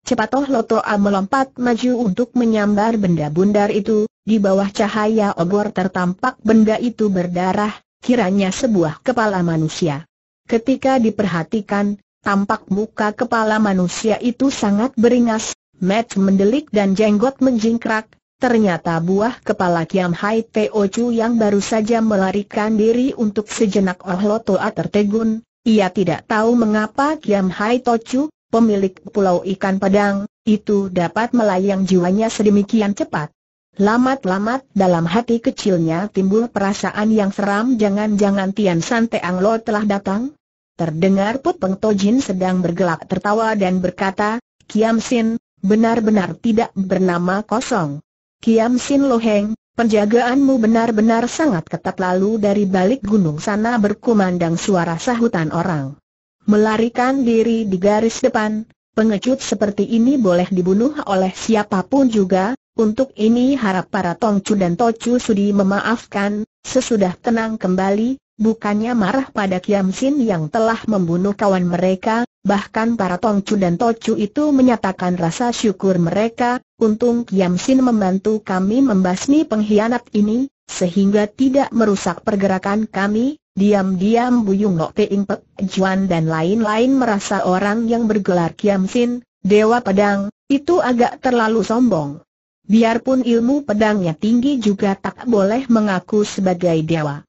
Cepatoh Lotoa melompat maju untuk menyambar benda bundar itu, di bawah cahaya obor tertampak benda itu berdarah, kiranya sebuah kepala manusia. Ketika diperhatikan, tampak muka kepala manusia itu sangat beringas, mat mendelik dan jenggot menjingkrak, Ternyata buah kepala Kiam Hai Teo Chu yang baru saja melarikan diri untuk sejenak Oh Toa tertegun. Ia tidak tahu mengapa Kiam Hai Tochu, pemilik pulau ikan pedang, itu dapat melayang jiwanya sedemikian cepat. Lamat-lamat dalam hati kecilnya timbul perasaan yang seram jangan-jangan Tian San Teang Lo telah datang. Terdengar Put Peng Tojin sedang bergelak tertawa dan berkata, Kiam Sin, benar-benar tidak bernama kosong. Kiam Sin Loheng, penjagaanmu benar-benar sangat ketat lalu dari balik gunung sana berkumandang suara sahutan orang. Melarikan diri di garis depan, pengecut seperti ini boleh dibunuh oleh siapapun juga, untuk ini harap para Tongcu dan Tocu sudi memaafkan, sesudah tenang kembali, Bukannya marah pada Kiam Sin yang telah membunuh kawan mereka, bahkan para Tongcu dan Tocu itu menyatakan rasa syukur mereka, untung Kiam Sin membantu kami membasmi pengkhianat ini, sehingga tidak merusak pergerakan kami, Diam-diam Buyung Nok Teing Pek Juan dan lain-lain merasa orang yang bergelar Kiam Sin, Dewa Pedang, itu agak terlalu sombong. Biarpun ilmu pedangnya tinggi juga tak boleh mengaku sebagai dewa.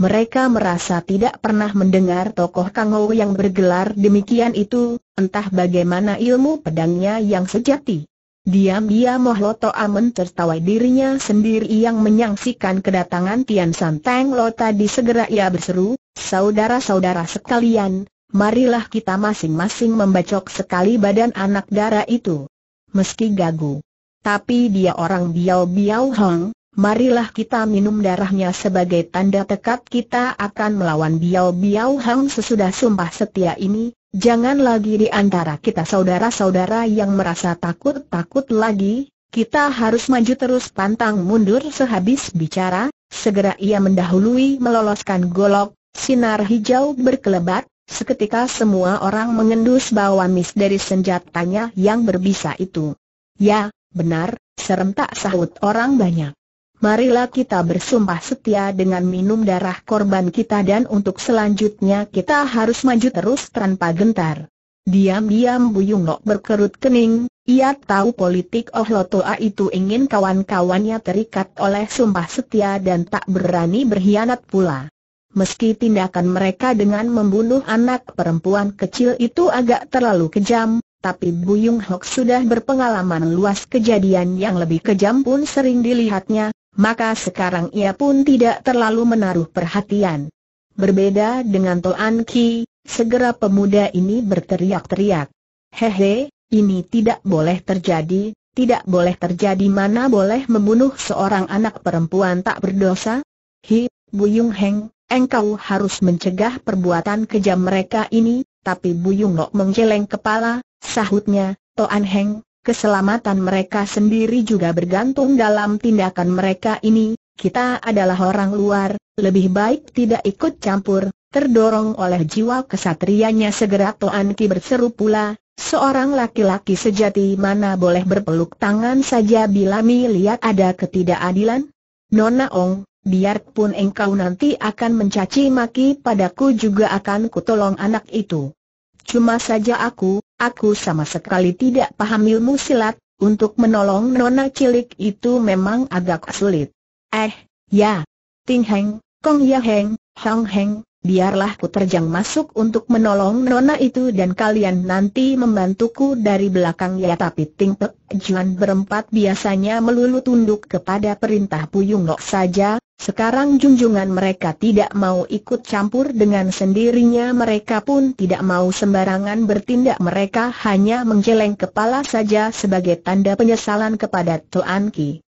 Mereka merasa tidak pernah mendengar tokoh Kang Kangou yang bergelar demikian itu, entah bagaimana ilmu pedangnya yang sejati. Diam-diam Mohloto Amen tertawai dirinya sendiri yang menyaksikan kedatangan Tian Teng Lo tadi segera ia berseru, Saudara-saudara sekalian, marilah kita masing-masing membacok sekali badan anak darah itu. Meski gagu. Tapi dia orang biau-biau Hong, marilah kita minum darahnya sebagai tanda tekad kita akan melawan Biao Biao Hang sesudah sumpah setia ini, jangan lagi di antara kita saudara-saudara yang merasa takut-takut lagi, kita harus maju terus pantang mundur sehabis bicara, segera ia mendahului meloloskan golok, sinar hijau berkelebat, seketika semua orang mengendus bau amis dari senjatanya yang berbisa itu. Ya, benar, serentak sahut orang banyak marilah kita bersumpah setia dengan minum darah korban kita dan untuk selanjutnya kita harus maju terus tanpa gentar. Diam-diam Bu Nok berkerut kening, ia tahu politik Oh Lotoa itu ingin kawan-kawannya terikat oleh sumpah setia dan tak berani berkhianat pula. Meski tindakan mereka dengan membunuh anak perempuan kecil itu agak terlalu kejam, tapi Yung Hok sudah berpengalaman luas kejadian yang lebih kejam pun sering dilihatnya, maka sekarang ia pun tidak terlalu menaruh perhatian. Berbeda dengan Toan Ki, segera pemuda ini berteriak-teriak. Hehe, ini tidak boleh terjadi, tidak boleh terjadi mana boleh membunuh seorang anak perempuan tak berdosa? Hi, Buyung Heng, engkau harus mencegah perbuatan kejam mereka ini, tapi Buyung Lok menggeleng kepala, sahutnya, Toan Heng, keselamatan mereka sendiri juga bergantung dalam tindakan mereka ini, kita adalah orang luar, lebih baik tidak ikut campur, terdorong oleh jiwa kesatrianya segera Toan Ki berseru pula, seorang laki-laki sejati mana boleh berpeluk tangan saja bila melihat ada ketidakadilan? Nona Ong, biarpun engkau nanti akan mencaci maki padaku juga akan kutolong anak itu. Cuma saja aku, Aku sama sekali tidak paham ilmu silat, untuk menolong nona cilik itu memang agak sulit. Eh, ya. Ting Heng, Kong Ya Heng, Hong Heng, biarlah ku terjang masuk untuk menolong nona itu dan kalian nanti membantuku dari belakang ya tapi Ting Pek Juan berempat biasanya melulu tunduk kepada perintah Puyung Nok saja, sekarang junjungan mereka tidak mau ikut campur dengan sendirinya mereka pun tidak mau sembarangan bertindak mereka hanya menggeleng kepala saja sebagai tanda penyesalan kepada Tuan Ki.